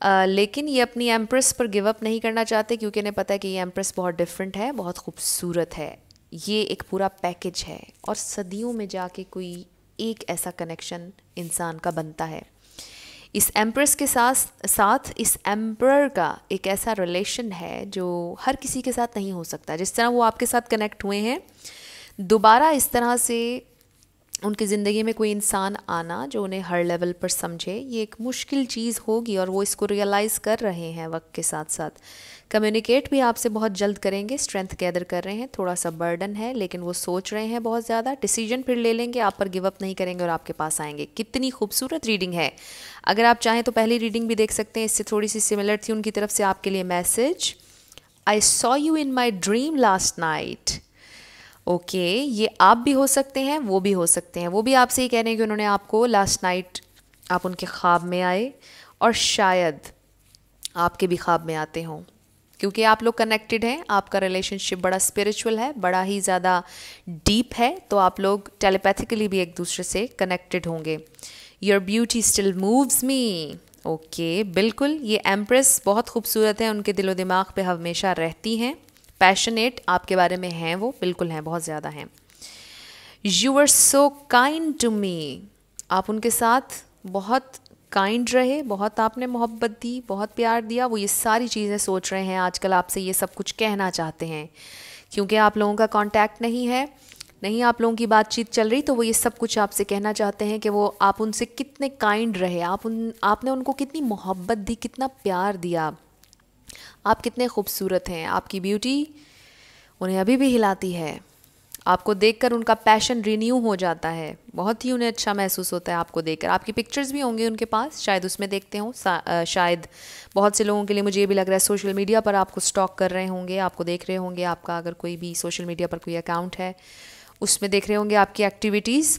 A: आ, लेकिन ये अपनी एम्प्रेस पर गिव अप नहीं करना चाहते क्योंकि इन्हें पता है कि ये एम्प्रेस बहुत डिफरेंट है बहुत खूबसूरत है ये एक पूरा पैकेज है और सदियों में जाके कोई एक ऐसा कनेक्शन इंसान का बनता है इस एम्प्रेस के साथ साथ इस एम्प्रर का एक ऐसा रिलेशन है जो हर किसी के साथ नहीं हो सकता जिस तरह वो आपके साथ कनेक्ट हुए हैं दोबारा इस तरह से उनकी ज़िंदगी में कोई इंसान आना जो उन्हें हर लेवल पर समझे ये एक मुश्किल चीज़ होगी और वो इसको रियलाइज़ कर रहे हैं वक्त के साथ साथ कम्युनिकेट भी आपसे बहुत जल्द करेंगे स्ट्रेंथ गैदर कर रहे हैं थोड़ा सा बर्डन है लेकिन वो सोच रहे हैं बहुत ज़्यादा डिसीजन फिर ले लेंगे आप पर गिवअप नहीं करेंगे और आपके पास आएंगे कितनी खूबसूरत रीडिंग है अगर आप चाहें तो पहली रीडिंग भी देख सकते हैं इससे थोड़ी सी सिमिलर थी उनकी तरफ से आपके लिए message I saw you in my dream last night okay ये आप भी हो सकते हैं वो भी हो सकते हैं वो भी आपसे ही कह रहे हैं कि उन्होंने आपको लास्ट नाइट आप उनके ख्वाब में आए और शायद आपके भी ख्वाब में आते हों क्योंकि आप लोग कनेक्टेड हैं आपका रिलेशनशिप बड़ा स्पिरिचुअल है बड़ा ही ज़्यादा डीप है तो आप लोग टेलीपैथिकली भी एक दूसरे से कनेक्टेड होंगे your beauty still moves me okay बिल्कुल ये एम्प्रेस बहुत खूबसूरत है उनके दिलो दिमाग पे हमेशा रहती हैं पैशनेट आपके बारे में हैं वो बिल्कुल हैं बहुत ज़्यादा हैं you are so kind to me आप उनके साथ बहुत काइंड रहे बहुत आपने मोहब्बत दी बहुत प्यार दिया वो ये सारी चीज़ें सोच रहे हैं आजकल आपसे ये सब कुछ कहना चाहते हैं क्योंकि आप लोगों का कांटेक्ट नहीं है नहीं आप लोगों की बातचीत चल रही तो वो ये सब कुछ आपसे कहना चाहते हैं कि वो आप उनसे कितने काइंड रहे आप उन आपने उनको कितनी मोहब्बत दी कितना प्यार दिया आप कितने खूबसूरत हैं आपकी ब्यूटी उन्हें अभी भी हिलाती है आपको देखकर उनका पैशन रिन्यू हो जाता है बहुत ही उन्हें अच्छा महसूस होता है आपको देखकर आपकी पिक्चर्स भी होंगे उनके पास शायद उसमें देखते हों शायद बहुत से लोगों के लिए मुझे ये भी लग रहा है सोशल मीडिया पर आपको स्टॉक कर रहे होंगे आपको देख रहे होंगे आपका अगर कोई भी सोशल मीडिया पर कोई अकाउंट है उसमें देख रहे होंगे आपकी एक्टिविटीज़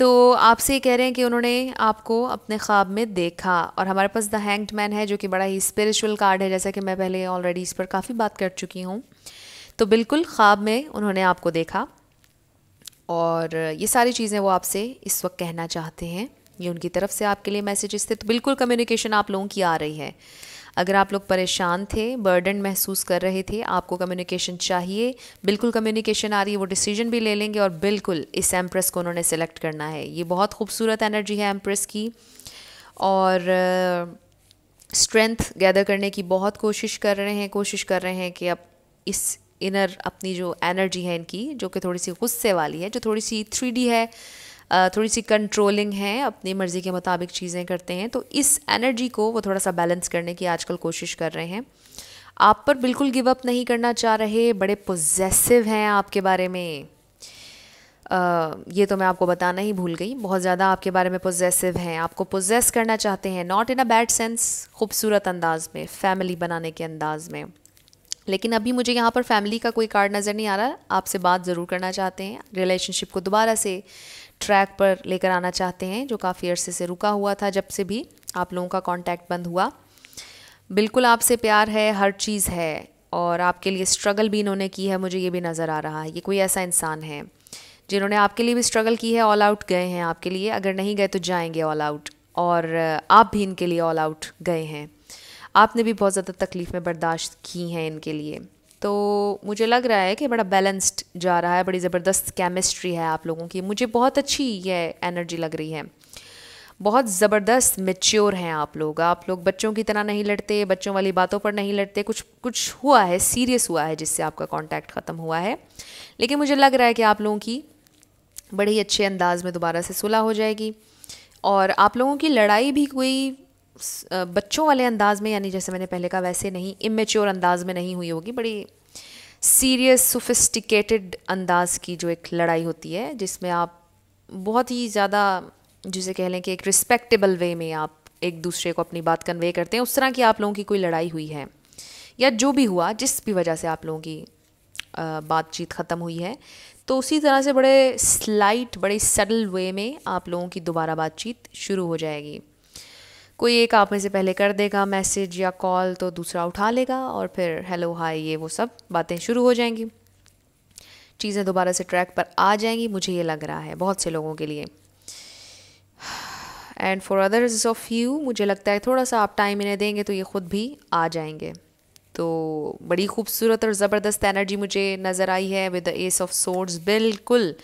A: तो आपसे कह रहे हैं कि उन्होंने आपको अपने ख्वाब में देखा और हमारे पास द हैंग्ड मैन है जो कि बड़ा ही स्पिरिचुअल कार्ड है जैसा कि मैं पहले ऑलरेडी इस पर काफ़ी बात कर चुकी हूँ तो बिल्कुल ख्वाब में उन्होंने आपको देखा और ये सारी चीज़ें वो आपसे इस वक्त कहना चाहते हैं ये उनकी तरफ से आपके लिए मैसेजेस थे तो बिल्कुल कम्युनिकेशन आप लोगों की आ रही है अगर आप लोग परेशान थे बर्डन महसूस कर रहे थे आपको कम्युनिकेशन चाहिए बिल्कुल कम्युनिकेशन आ रही है वो डिसीजन भी ले लेंगे और बिल्कुल इस एम्प्रेस को उन्होंने सेलेक्ट करना है ये बहुत खूबसूरत एनर्जी है एम्प्रेस की और स्ट्रेंथ गैदर करने की बहुत कोशिश कर रहे हैं कोशिश कर रहे हैं कि अब इस इनर अपनी जो एनर्जी है इनकी जो कि थोड़ी सी गुस्से वाली है जो थोड़ी सी थ्री है थोड़ी सी कंट्रोलिंग हैं अपनी मर्ज़ी के मुताबिक चीज़ें करते हैं तो इस एनर्जी को वो थोड़ा सा बैलेंस करने की आजकल कोशिश कर रहे हैं आप पर बिल्कुल गिव अप नहीं करना चाह रहे बड़े पोजेसिव हैं आपके बारे में आ, ये तो मैं आपको बताना ही भूल गई बहुत ज़्यादा आपके बारे में पोजेसिव हैं आपको पोजेस करना चाहते हैं not in a bad sense खूबसूरत अंदाज में फैमिली बनाने के अंदाज में लेकिन अभी मुझे यहाँ पर फैमिली का कोई कार्ड नज़र नहीं आ रहा आपसे बात ज़रूर करना चाहते हैं रिलेशनशिप को दोबारा से ट्रैक पर लेकर आना चाहते हैं जो काफ़ी अरसे से रुका हुआ था जब से भी आप लोगों का कांटेक्ट बंद हुआ बिल्कुल आपसे प्यार है हर चीज़ है और आपके लिए स्ट्रगल भी इन्होंने की है मुझे ये भी नज़र आ रहा है ये कोई ऐसा इंसान है जिन्होंने आपके लिए भी स्ट्रगल की है ऑल आउट गए हैं आपके लिए अगर नहीं गए तो जाएंगे ऑल आउट और आप भी इनके लिए ऑल आउट गए हैं आपने भी बहुत ज़्यादा तकलीफ़ में बर्दाश्त की हैं इनके लिए तो मुझे लग रहा है कि बड़ा बैलेंस्ड जा रहा है बड़ी ज़बरदस्त केमिस्ट्री है आप लोगों की मुझे बहुत अच्छी ये एनर्जी लग रही है बहुत ज़बरदस्त मेच्योर हैं आप लोग आप लोग बच्चों की तरह नहीं लड़ते बच्चों वाली बातों पर नहीं लड़ते कुछ कुछ हुआ है सीरियस हुआ है जिससे आपका कांटेक्ट ख़त्म हुआ है लेकिन मुझे लग रहा है कि आप लोगों की बड़े ही अच्छे अंदाज में दोबारा से सुलह हो जाएगी और आप लोगों की लड़ाई भी कोई बच्चों वाले अंदाज में यानी जैसे मैंने पहले कहा वैसे नहीं इमेच्योर अंदाज में नहीं हुई होगी बड़ी सीरियस सोफिस्टिकेटेड अंदाज की जो एक लड़ाई होती है जिसमें आप बहुत ही ज़्यादा जिसे कह लें कि एक रिस्पेक्टेबल वे में आप एक दूसरे को अपनी बात कन्वे करते हैं उस तरह की आप लोगों की कोई लड़ाई हुई है या जो भी हुआ जिस भी वजह से आप लोगों की बातचीत ख़त्म हुई है तो उसी तरह से बड़े स्लाइट बड़े सडल वे में आप लोगों की दोबारा बातचीत शुरू हो जाएगी कोई एक आप में से पहले कर देगा मैसेज या कॉल तो दूसरा उठा लेगा और फिर हेलो हाय ये वो सब बातें शुरू हो जाएंगी चीज़ें दोबारा से ट्रैक पर आ जाएंगी मुझे ये लग रहा है बहुत से लोगों के लिए and for others of you मुझे लगता है थोड़ा सा आप टाइम इन्हें देंगे तो ये ख़ुद भी आ जाएंगे तो बड़ी खूबसूरत और ज़बरदस्त एनर्जी मुझे नज़र आई है with the ace of swords बिल्कुल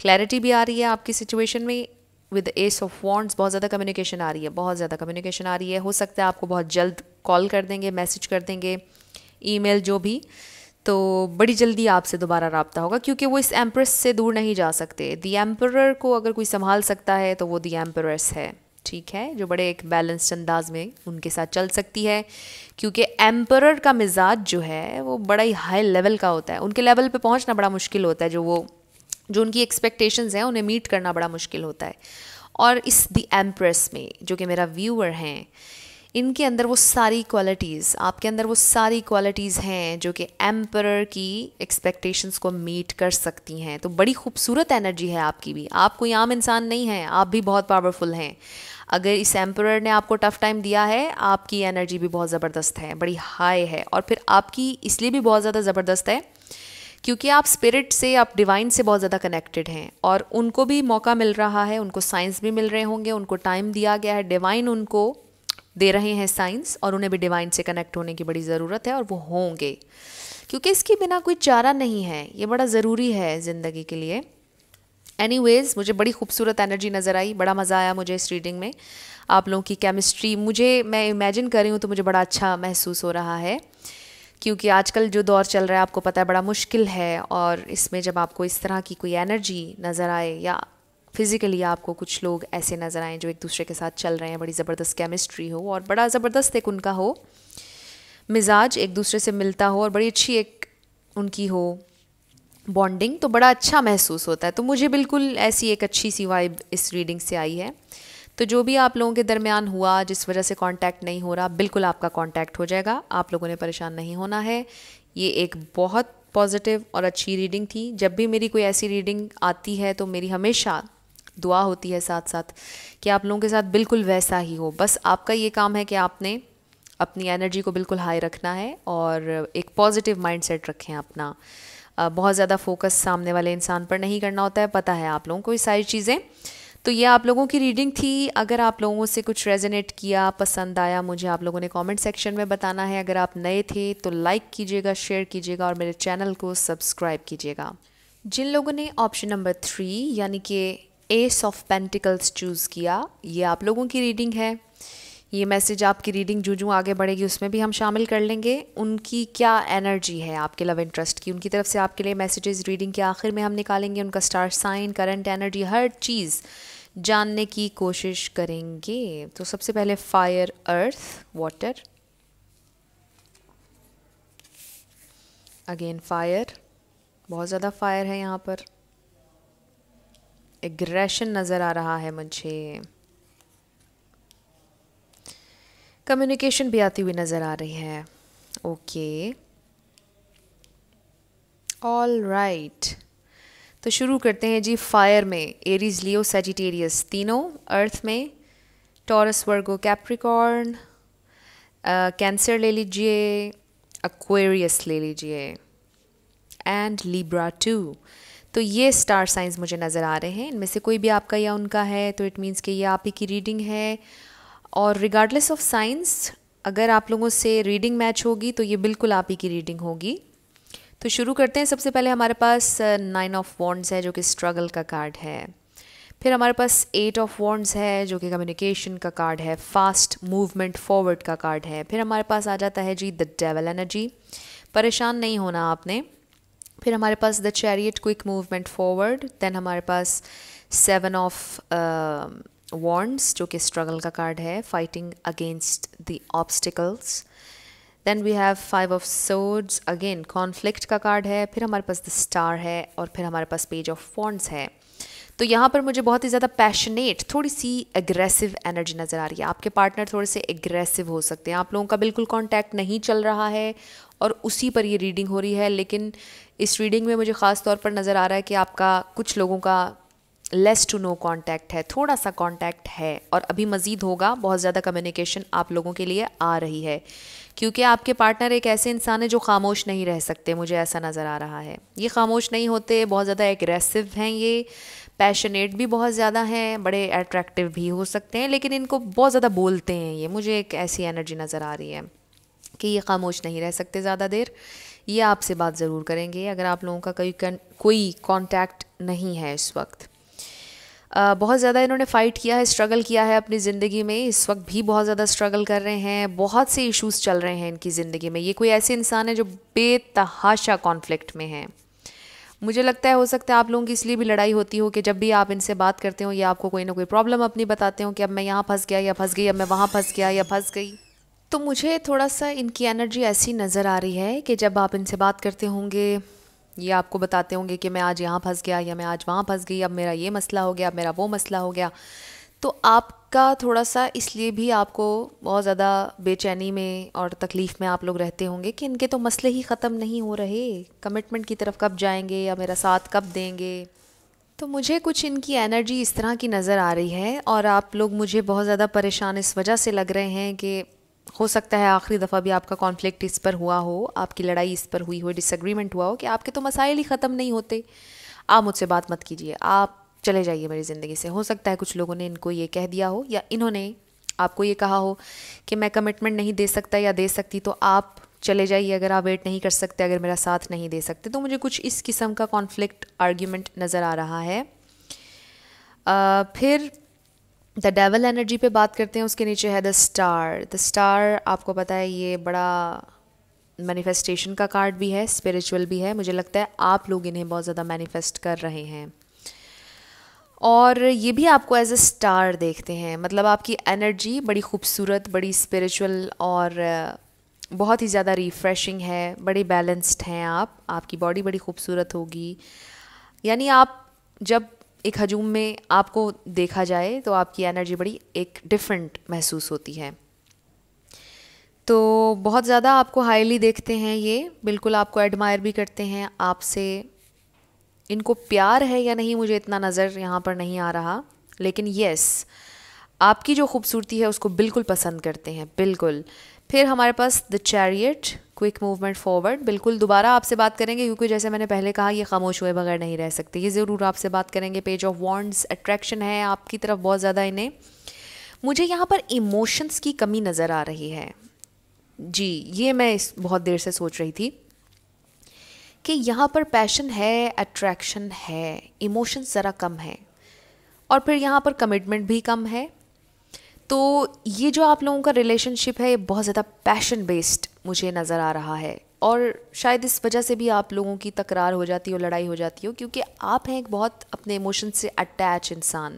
A: क्लैरिटी भी आ रही है आपकी सिचुएशन में विद एस ऑफ वॉन्ट्स बहुत ज़्यादा कम्युनिकेशन आ रही है बहुत ज़्यादा कम्युनिकेशन आ रही है हो सकता है आपको बहुत जल्द कॉल कर देंगे मैसेज कर देंगे ईमेल जो भी तो बड़ी जल्दी आपसे दोबारा रबता होगा क्योंकि वो इस एम्प्रेस से दूर नहीं जा सकते दी एम्पर को अगर कोई संभाल सकता है तो वो दी एम्परस है ठीक है जो बड़े एक बैलेंस्ड अंदाज में उनके साथ चल सकती है क्योंकि एम्पर का मिजाज जो है वो बड़ा ही हाई लेवल का होता है उनके लेवल पे पहुंचना बड़ा मुश्किल होता है जो वो जो उनकी एक्सपेक्टेशंस हैं उन्हें मीट करना बड़ा मुश्किल होता है और इस दी एम्प्रेस में जो कि मेरा व्यूअर हैं इनके अंदर वो सारी क्वालिटीज़ आपके अंदर वो सारी क्वालिटीज़ हैं जो कि एम्पर की एक्सपेक्टेशंस को मीट कर सकती हैं तो बड़ी खूबसूरत एनर्जी है आपकी भी आप कोई आम इंसान नहीं हैं आप भी बहुत पावरफुल हैं अगर इस एम्पर ने आपको टफ़ टाइम दिया है आपकी एनर्जी भी बहुत ज़बरदस्त है बड़ी हाई है और फिर आपकी इसलिए भी बहुत ज़्यादा ज़बरदस्त है क्योंकि आप स्पिरिट से आप डिवाइन से बहुत ज़्यादा कनेक्टेड हैं और उनको भी मौका मिल रहा है उनको साइंस भी मिल रहे होंगे उनको टाइम दिया गया है डिवाइन उनको दे रहे हैं साइंस और उन्हें भी डिवाइन से कनेक्ट होने की बड़ी ज़रूरत है और वो होंगे क्योंकि इसके बिना कोई चारा नहीं है ये बड़ा ज़रूरी है ज़िंदगी के लिए एनीवेज मुझे बड़ी खूबसूरत एनर्जी नज़र आई बड़ा मज़ा आया मुझे इस रीडिंग में आप लोगों की केमिस्ट्री मुझे मैं इमेजिन कर रही हूँ तो मुझे बड़ा अच्छा महसूस हो रहा है क्योंकि आजकल जो दौर चल रहा है आपको पता है बड़ा मुश्किल है और इसमें जब आपको इस तरह की कोई एनर्जी नज़र आए या फिज़िकली आपको कुछ लोग ऐसे नज़र आएँ जो एक दूसरे के साथ चल रहे हैं बड़ी ज़बरदस्त केमिस्ट्री हो और बड़ा ज़बरदस्त एक उनका हो मिजाज एक दूसरे से मिलता हो और बड़ी अच्छी एक उनकी हो बॉन्डिंग तो बड़ा अच्छा महसूस होता है तो मुझे बिल्कुल ऐसी एक अच्छी सी वाइब इस रीडिंग से आई है तो जो भी आप लोगों के दरमियान हुआ जिस वजह से कांटेक्ट नहीं हो रहा बिल्कुल आपका कांटेक्ट हो जाएगा आप लोगों ने परेशान नहीं होना है ये एक बहुत पॉजिटिव और अच्छी रीडिंग थी जब भी मेरी कोई ऐसी रीडिंग आती है तो मेरी हमेशा दुआ होती है साथ साथ कि आप लोगों के साथ बिल्कुल वैसा ही हो बस आपका ये काम है कि आपने अपनी एनर्जी को बिल्कुल हाई रखना है और एक पॉजिटिव माइंडसेट रखें अपना बहुत ज़्यादा फोकस सामने वाले इंसान पर नहीं करना होता है पता है आप लोगों को ये सारी चीज़ें तो ये आप लोगों की रीडिंग थी अगर आप लोगों से कुछ रेजोनेट किया पसंद आया मुझे आप लोगों ने कमेंट सेक्शन में बताना है अगर आप नए थे तो लाइक कीजिएगा शेयर कीजिएगा और मेरे चैनल को सब्सक्राइब कीजिएगा जिन लोगों ने ऑप्शन नंबर थ्री यानी कि एस ऑफ पेंटिकल्स चूज़ किया ये आप लोगों की रीडिंग है ये मैसेज आपकी रीडिंग जो जो आगे बढ़ेगी उसमें भी हम शामिल कर लेंगे उनकी क्या एनर्जी है आपके लव इंटरेस्ट की उनकी तरफ से आपके लिए मैसेजेस रीडिंग के आखिर में हम निकालेंगे उनका स्टार साइन करंट एनर्जी हर चीज़ जानने की कोशिश करेंगे तो सबसे पहले fire earth water again fire बहुत ज़्यादा फायर है यहाँ पर एग्रेशन नज़र आ रहा है मुझे कम्युनिकेशन भी आती हुई नज़र आ रही है ओके ऑल राइट तो शुरू करते हैं जी फायर में एरीज लियो सेजिटेरियस तीनों अर्थ में टॉरस वर्गो कैप्रिकॉर्न कैंसर ले लीजिए अक्वेरियस ले लीजिए एंड लिब्रा टू तो ये स्टार साइंस मुझे नज़र आ रहे हैं इनमें से कोई भी आपका या उनका है तो इट मीन्स कि ये आप ही की रीडिंग है और रिगार्डलेस ऑफ साइंस अगर आप लोगों से रीडिंग मैच होगी तो ये बिल्कुल आप ही की रीडिंग होगी तो शुरू करते हैं सबसे पहले हमारे पास नाइन ऑफ वॉन्ड्स है जो कि स्ट्रगल का कार्ड है फिर हमारे पास एट ऑफ वॉन्ड्स है जो कि कम्युनिकेशन का कार्ड है फास्ट मूवमेंट फॉरवर्ड का कार्ड है फिर हमारे पास आ जाता है जी द डेवल एनर्जी परेशान नहीं होना आपने फिर हमारे पास the chariot quick movement forward then हमारे पास सेवन ऑफ वॉन्ड्स जो कि स्ट्रगल का कार्ड है fighting against the obstacles then we have five of swords again conflict का कार्ड है फिर हमारे पास द स्टार है और फिर हमारे पास पेज ऑफ फॉन्ट्स है तो यहाँ पर मुझे बहुत ही ज़्यादा पैशनेट थोड़ी सी एग्रेसिव एनर्जी नज़र आ रही है आपके पार्टनर थोड़े से एग्रेसिव हो सकते हैं आप लोगों का बिल्कुल कॉन्टैक्ट नहीं चल रहा है और उसी पर ये रीडिंग हो रही है लेकिन इस रीडिंग में मुझे ख़ास तौर पर नज़र आ रहा है कि आपका कुछ लोगों का लेस टू नो कॉन्टैक्ट है थोड़ा सा कॉन्टैक्ट है और अभी मज़ीद होगा बहुत ज़्यादा कम्युनिकेशन आप लोगों के लिए आ रही है क्योंकि आपके पार्टनर एक ऐसे इंसान है जो खामोश नहीं रह सकते मुझे ऐसा नज़र आ रहा है ये खामोश नहीं होते बहुत ज़्यादा एग्रेसिव हैं ये पैशनेट भी बहुत ज़्यादा हैं बड़े अट्रैक्टिव भी हो सकते हैं लेकिन इनको बहुत ज़्यादा बोलते हैं ये मुझे एक ऐसी एनर्जी नज़र आ रही है कि ये खामोश नहीं रह सकते ज़्यादा देर ये आपसे बात ज़रूर करेंगे अगर आप लोगों का कोई कोई कॉन्टैक्ट नहीं है इस वक्त बहुत ज़्यादा इन्होंने फ़ाइट किया है स्ट्रगल किया है अपनी ज़िंदगी में इस वक्त भी बहुत ज़्यादा स्ट्रगल कर रहे हैं बहुत से इश्यूज चल रहे हैं इनकी ज़िंदगी में ये कोई ऐसे इंसान है जो बेतहाशा कॉन्फ्लिक्ट में हैं मुझे लगता है हो सकता है आप लोगों की इसलिए भी लड़ाई होती हो कि जब भी आप इनसे बात करते हो या आपको कोई ना कोई प्रॉब्लम अपनी बताते हो कि अब मैं यहाँ फंस गया या फंस गई अब मैं वहाँ फंस गया या फंस गई तो मुझे थोड़ा सा इनकी एनर्जी ऐसी नज़र आ रही है कि जब आप इनसे बात करते होंगे ये आपको बताते होंगे कि मैं आज यहाँ फंस गया या मैं आज वहाँ फंस गई अब मेरा ये मसला हो गया अब मेरा वो मसला हो गया तो आपका थोड़ा सा इसलिए भी आपको बहुत ज़्यादा बेचैनी में और तकलीफ़ में आप लोग रहते होंगे कि इनके तो मसले ही ख़त्म नहीं हो रहे कमिटमेंट की तरफ कब जाएंगे या मेरा साथ कब देंगे तो मुझे कुछ इनकी एनर्जी इस तरह की नज़र आ रही है और आप लोग मुझे बहुत ज़्यादा परेशान इस वजह से लग रहे हैं कि हो सकता है आखिरी दफ़ा भी आपका कॉन्फ्लिक्ट इस पर हुआ हो आपकी लड़ाई इस पर हुई हो डिसग्रीमेंट हुआ हो कि आपके तो मसाइल ही ख़त्म नहीं होते आप मुझसे बात मत कीजिए आप चले जाइए मेरी ज़िंदगी से हो सकता है कुछ लोगों ने इनको ये कह दिया हो या इन्होंने आपको ये कहा हो कि मैं कमिटमेंट नहीं दे सकता या दे सकती तो आप चले जाइए अगर आप वेट नहीं कर सकते अगर मेरा साथ नहीं दे सकते तो मुझे कुछ इस किस्म का कॉन्फ्लिक्ट आर्ग्यूमेंट नज़र आ रहा है आ, फिर द डेवल एनर्जी पे बात करते हैं उसके नीचे है द स्टार द स्टार आपको पता है ये बड़ा मैनिफेस्टेशन का कार्ड भी है स्पिरिचुअल भी है मुझे लगता है आप लोग इन्हें बहुत ज़्यादा मैनिफेस्ट कर रहे हैं और ये भी आपको एज अ स्टार देखते हैं मतलब आपकी एनर्जी बड़ी खूबसूरत बड़ी स्पिरिचुअल और बहुत ही ज़्यादा रिफ़्रेशिंग है बड़े बैलेंस्ड हैं आप आपकी बॉडी बड़ी खूबसूरत होगी यानी आप जब एक हजूम में आपको देखा जाए तो आपकी एनर्जी बड़ी एक डिफरेंट महसूस होती है तो बहुत ज़्यादा आपको हाईली देखते हैं ये बिल्कुल आपको एडमायर भी करते हैं आपसे इनको प्यार है या नहीं मुझे इतना नज़र यहाँ पर नहीं आ रहा लेकिन यस आपकी जो खूबसूरती है उसको बिल्कुल पसंद करते हैं बिल्कुल फिर हमारे पास the chariot quick movement forward बिल्कुल दोबारा आपसे बात करेंगे क्योंकि जैसे मैंने पहले कहा ये खामोश हुए बगैर नहीं रह सकते ये ज़रूर आपसे बात करेंगे पेज ऑफ वॉन्ड्स अट्रैक्शन है आपकी तरफ बहुत ज़्यादा इन्हें मुझे यहाँ पर इमोशंस की कमी नज़र आ रही है जी ये मैं इस बहुत देर से सोच रही थी कि यहाँ पर पैशन है अट्रैक्शन है इमोशंस ज़रा कम है और फिर यहाँ पर कमिटमेंट भी कम है तो ये जो आप लोगों का रिलेशनशिप है ये बहुत ज़्यादा पैशन बेस्ड मुझे नज़र आ रहा है और शायद इस वजह से भी आप लोगों की तकरार हो जाती हो लड़ाई हो जाती हो क्योंकि आप हैं एक बहुत अपने इमोशन से अटैच इंसान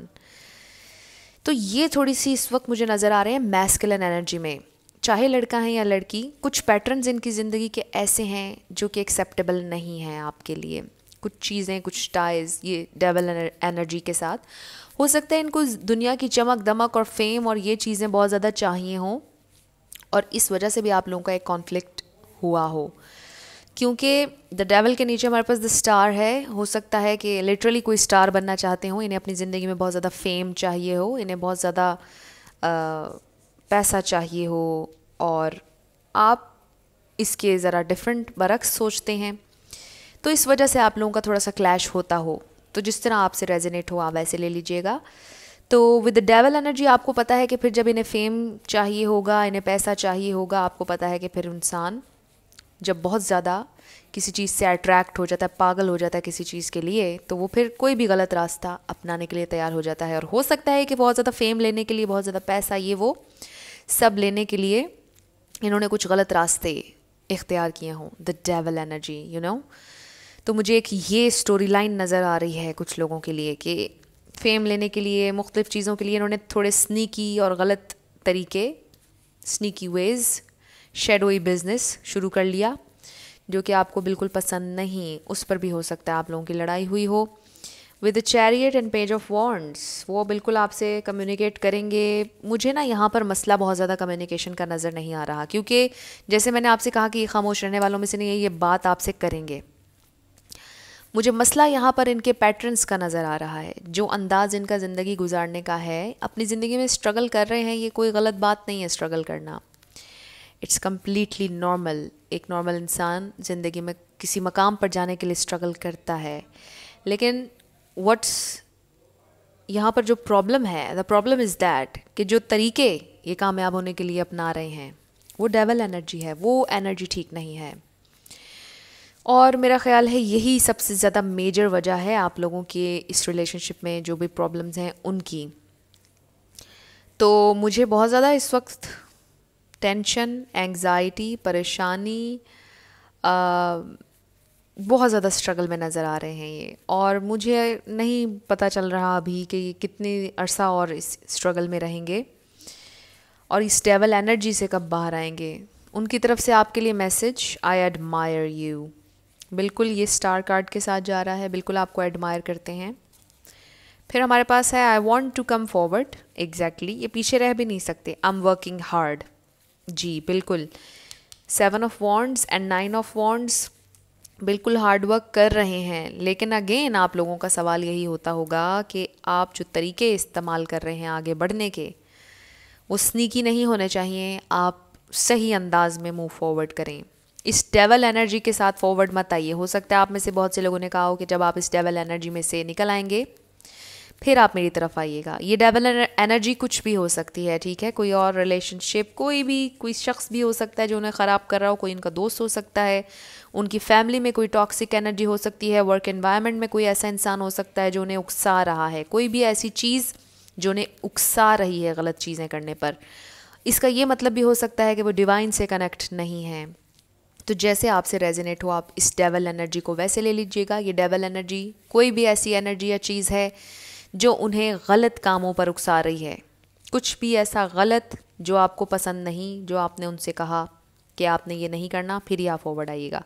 A: तो ये थोड़ी सी इस वक्त मुझे नज़र आ रहे हैं मैस्कुलिन एनर्जी में चाहे लड़का है या लड़की कुछ पैटर्न्स इनकी ज़िंदगी के ऐसे हैं जो कि एक्सेप्टेबल नहीं हैं आपके लिए कुछ चीज़ें कुछ टाइज ये डेवल एनर्जी के साथ हो सकता है इनको दुनिया की चमक दमक और फेम और ये चीज़ें बहुत ज़्यादा चाहिए हों और इस वजह से भी आप लोगों का एक कॉन्फ्लिक्ट हुआ हो क्योंकि द डेवल के नीचे हमारे पास द स्टार है हो सकता है कि लिटरली कोई स्टार बनना चाहते हो इन्हें अपनी ज़िंदगी में बहुत ज़्यादा फेम चाहिए हो इन्हें बहुत ज़्यादा पैसा चाहिए हो और आप इसके ज़रा डिफरेंट बरक्स सोचते हैं तो इस वजह से आप लोगों का थोड़ा सा क्लैश होता हो तो जिस तरह आपसे रेजिनेट हो आप वैसे ले लीजिएगा तो विद डेवल एनर्जी आपको पता है कि फिर जब इन्हें फेम चाहिए होगा इन्हें पैसा चाहिए होगा आपको पता है कि फिर इंसान जब बहुत ज़्यादा किसी चीज़ से अट्रैक्ट हो जाता है पागल हो जाता है किसी चीज़ के लिए तो वो फिर कोई भी गलत रास्ता अपनाने के लिए तैयार हो जाता है और हो सकता है कि बहुत ज़्यादा फेम लेने के लिए बहुत ज़्यादा पैसा ये वो सब लेने के लिए इन्होंने कुछ गलत रास्ते इख्तियार किए हों the devil energy you know तो मुझे एक ये स्टोरी लाइन नज़र आ रही है कुछ लोगों के लिए कि फेम लेने के लिए मुख्तलिफ़ चीज़ों के लिए इन्होंने थोड़े स्नीकी और गलत तरीके स्नीकी वेज़ शेडोई बिज़नेस शुरू कर लिया जो कि आपको बिल्कुल पसंद नहीं उस पर भी हो सकता है आप लोगों की लड़ाई हुई हो with chariot and page of wands वो बिल्कुल आपसे कम्युनिकेट करेंगे मुझे ना यहाँ पर मसला बहुत ज़्यादा कम्युनिकेशन का नज़र नहीं आ रहा क्योंकि जैसे मैंने आपसे कहा कि ये खामोश रहने वालों में से नहीं है ये बात आपसे करेंगे मुझे मसला यहाँ पर इनके पैटर्न्स का नज़र आ रहा है जो अंदाज़ इनका ज़िंदगी गुजारने का है अपनी ज़िंदगी में स्ट्रगल कर रहे हैं ये कोई गलत बात नहीं है स्ट्रगल करना इट्स कम्प्लीटली नॉर्मल एक नॉर्मल इंसान ज़िंदगी में किसी मकाम पर जाने के लिए स्ट्रगल करता है लेकिन वट्स यहाँ पर जो प्रॉब्लम है द प्रॉब्लम इज़ दैट कि जो तरीके ये कामयाब होने के लिए अपना रहे हैं वो डेवल एनर्जी है वो एनर्जी ठीक नहीं है और मेरा ख्याल है यही सबसे ज़्यादा मेजर वजह है आप लोगों के इस रिलेशनशिप में जो भी प्रॉब्लम्स हैं उनकी तो मुझे बहुत ज़्यादा इस वक्त टेंशन एंग्जाइटी परेशानी बहुत ज़्यादा स्ट्रगल में नज़र आ रहे हैं ये और मुझे नहीं पता चल रहा अभी कि ये कितने अरसा और इस स्ट्रगल में रहेंगे और इस डेवल एनर्जी से कब बाहर आएंगे उनकी तरफ से आपके लिए मैसेज आई एडमायर यू बिल्कुल ये स्टार कार्ड के साथ जा रहा है बिल्कुल आपको एडमायर करते हैं फिर हमारे पास है I want to come forward exactly ये पीछे रह भी नहीं सकते आई एम वर्किंग हार्ड जी बिल्कुल seven of wands and nine of wands बिल्कुल हार्ड वर्क कर रहे हैं लेकिन अगेन आप लोगों का सवाल यही होता होगा कि आप जो तरीके इस्तेमाल कर रहे हैं आगे बढ़ने के वो स्नीकी नहीं होने चाहिए आप सही अंदाज में मूव फॉरवर्ड करें इस डेवल एनर्जी के साथ फॉरवर्ड मत आइए हो सकता है आप में से बहुत से लोगों ने कहा हो कि जब आप इस डेवल एनर्जी में से निकल आएंगे फिर आप मेरी तरफ आइएगा ये डेवल एनर्जी कुछ भी हो सकती है ठीक है कोई और रिलेशनशिप कोई भी कोई शख्स भी हो सकता है जो उन्हें ख़राब कर रहा हो कोई इनका दोस्त हो सकता है उनकी फैमिली में कोई टॉक्सिक एनर्जी हो सकती है वर्क एनवायरनमेंट में कोई ऐसा इंसान हो सकता है जो उन्हें उकसा रहा है कोई भी ऐसी चीज़ जो उन्हें उकसा रही है गलत चीज़ें करने पर इसका ये मतलब भी हो सकता है कि वो डिवाइन से कनेक्ट नहीं है तो जैसे आपसे रेजिनेट हो आप इस डेवल एनर्जी को वैसे ले लीजिएगा ये डेवल एनर्जी कोई भी ऐसी एनर्जी या चीज़ है जो उन्हें गलत कामों पर उकसा रही है कुछ भी ऐसा गलत जो आपको पसंद नहीं जो आपने उनसे कहा कि आपने ये नहीं करना फिर ही आप फॉरवर्ड आइएगा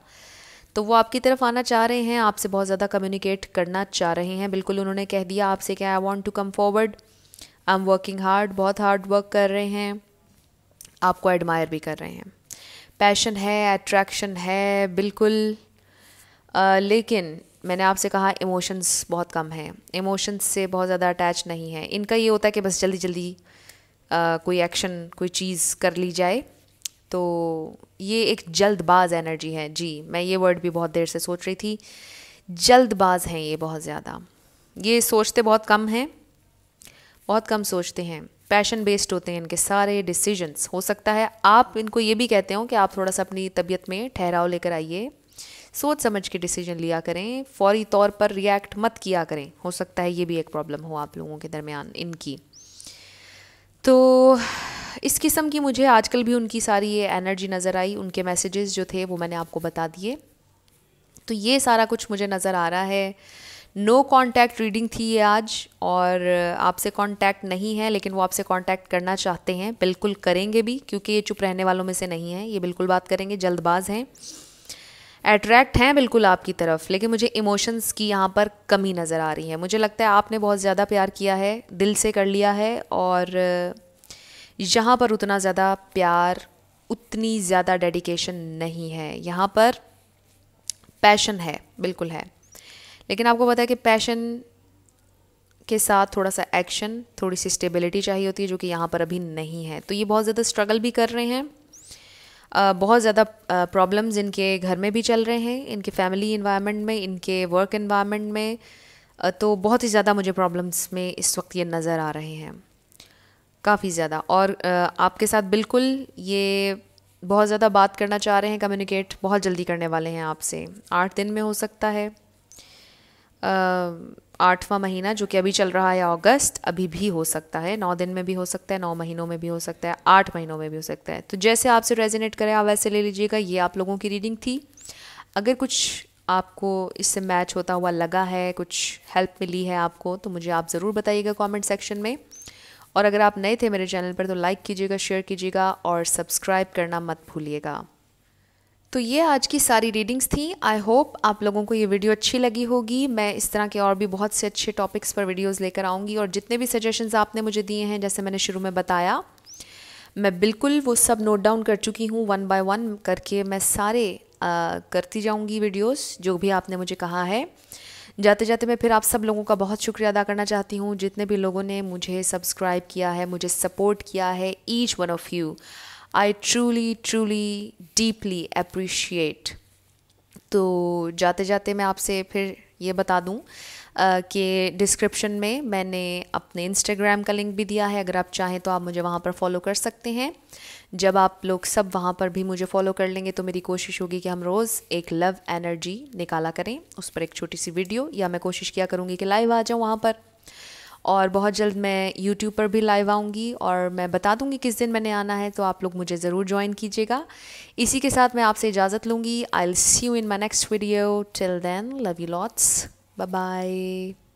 A: तो वो आपकी तरफ आना चाह रहे हैं आपसे बहुत ज़्यादा कम्युनिकेट करना चाह रहे हैं बिल्कुल उन्होंने कह दिया आपसे क्या I want to come forward I am working hard बहुत हार्ड वर्क कर रहे हैं आपको एडमायर भी कर रहे हैं पैशन है अट्रैक्शन है बिल्कुल आ, लेकिन मैंने आपसे कहा इमोशंस बहुत कम हैं इमोशंस से बहुत ज़्यादा अटैच नहीं है इनका ये होता है कि बस जल्दी जल्दी आ, कोई एक्शन कोई चीज़ कर ली जाए तो ये एक जल्दबाज एनर्जी है जी मैं ये वर्ड भी बहुत देर से सोच रही थी जल्दबाज हैं ये बहुत ज़्यादा ये सोचते बहुत कम हैं बहुत कम सोचते हैं पैशन बेस्ड होते हैं इनके सारे डिसीजंस हो सकता है आप इनको ये भी कहते हो कि आप थोड़ा सा अपनी तबीयत में ठहराव लेकर आइए सोच समझ के डिसीजन लिया करें फौरी तौर पर रिएक्ट मत किया करें हो सकता है ये भी एक प्रॉब्लम हो आप लोगों के दरमियान इनकी तो इस किस्म की मुझे आजकल भी उनकी सारी ये एनर्जी नज़र आई उनके मैसेजेस जो थे वो मैंने आपको बता दिए तो ये सारा कुछ मुझे नज़र आ रहा है नो कॉन्टैक्ट रीडिंग थी ये आज और आपसे कॉन्टैक्ट नहीं है लेकिन वो आपसे कॉन्टैक्ट करना चाहते हैं बिल्कुल करेंगे भी क्योंकि ये चुप रहने वालों में से नहीं है ये बिल्कुल बात करेंगे जल्दबाज हैं अट्रैक्ट हैं बिल्कुल आपकी तरफ लेकिन मुझे इमोशंस की यहाँ पर कमी नज़र आ रही है मुझे लगता है आपने बहुत ज़्यादा प्यार किया है दिल से कर लिया है और यहाँ पर उतना ज़्यादा प्यार उतनी ज़्यादा डेडिकेशन नहीं है यहाँ पर पैशन है बिल्कुल है लेकिन आपको पता है कि पैशन के साथ थोड़ा सा एक्शन थोड़ी सी स्टेबिलिटी चाहिए होती है जो कि यहाँ पर अभी नहीं है तो ये बहुत ज़्यादा स्ट्रगल भी कर रहे हैं बहुत ज़्यादा प्रॉब्लम्स इनके घर में भी चल रहे हैं इनके फैमिली इन्वायरमेंट में इनके वर्क इन्वायरमेंट में तो बहुत ही ज़्यादा मुझे प्रॉब्लम्स में इस वक्त ये नज़र आ रहे हैं काफ़ी ज़्यादा और आपके साथ बिल्कुल ये बहुत ज़्यादा बात करना चाह रहे हैं कम्युनिकेट बहुत जल्दी करने वाले हैं आपसे आठ दिन में हो सकता है आठवां महीना जो कि अभी चल रहा है अगस्त अभी भी हो सकता है नौ दिन में भी हो सकता है नौ महीनों में भी हो सकता है आठ महीनों में भी हो सकता है तो जैसे आपसे रेजिनेट करें आप वैसे ले लीजिएगा ये आप लोगों की रीडिंग थी अगर कुछ आपको इससे मैच होता हुआ लगा है कुछ हेल्प मिली है आपको तो मुझे आप ज़रूर बताइएगा कमेंट सेक्शन में और अगर आप नए थे मेरे चैनल पर तो लाइक कीजिएगा शेयर कीजिएगा और सब्सक्राइब करना मत भूलिएगा तो ये आज की सारी रीडिंग्स थी आई होप आप लोगों को ये वीडियो अच्छी लगी होगी मैं इस तरह के और भी बहुत से अच्छे टॉपिक्स पर वीडियोस लेकर आऊँगी और जितने भी सजेशंस आपने मुझे दिए हैं जैसे मैंने शुरू में बताया मैं बिल्कुल वो सब नोट डाउन कर चुकी हूँ वन बाय वन करके मैं सारे आ, करती जाऊँगी वीडियोज़ जो भी आपने मुझे कहा है जाते जाते मैं फिर आप सब लोगों का बहुत शुक्रिया अदा करना चाहती हूँ जितने भी लोगों ने मुझे सब्सक्राइब किया है मुझे सपोर्ट किया है each one of you I truly truly deeply appreciate तो जाते जाते मैं आपसे फिर ये बता दूँ कि डिस्क्रिप्शन में मैंने अपने इंस्टाग्राम का लिंक भी दिया है अगर आप चाहें तो आप मुझे वहाँ पर फॉलो कर सकते हैं जब आप लोग सब वहाँ पर भी मुझे फॉलो कर लेंगे तो मेरी कोशिश होगी कि हम रोज़ एक लव एनर्जी निकाला करें उस पर एक छोटी सी वीडियो या मैं कोशिश किया करूँगी कि लाइव आ जाऊँ वहाँ पर और बहुत जल्द मैं यूट्यूब पर भी लाइव आऊँगी और मैं बता दूँगी किस दिन मैंने आना है तो आप लोग मुझे ज़रूर ज्वाइन कीजिएगा इसी के साथ मैं आपसे इजाज़त लूँगी I'll see you in my next video till then love you lots bye bye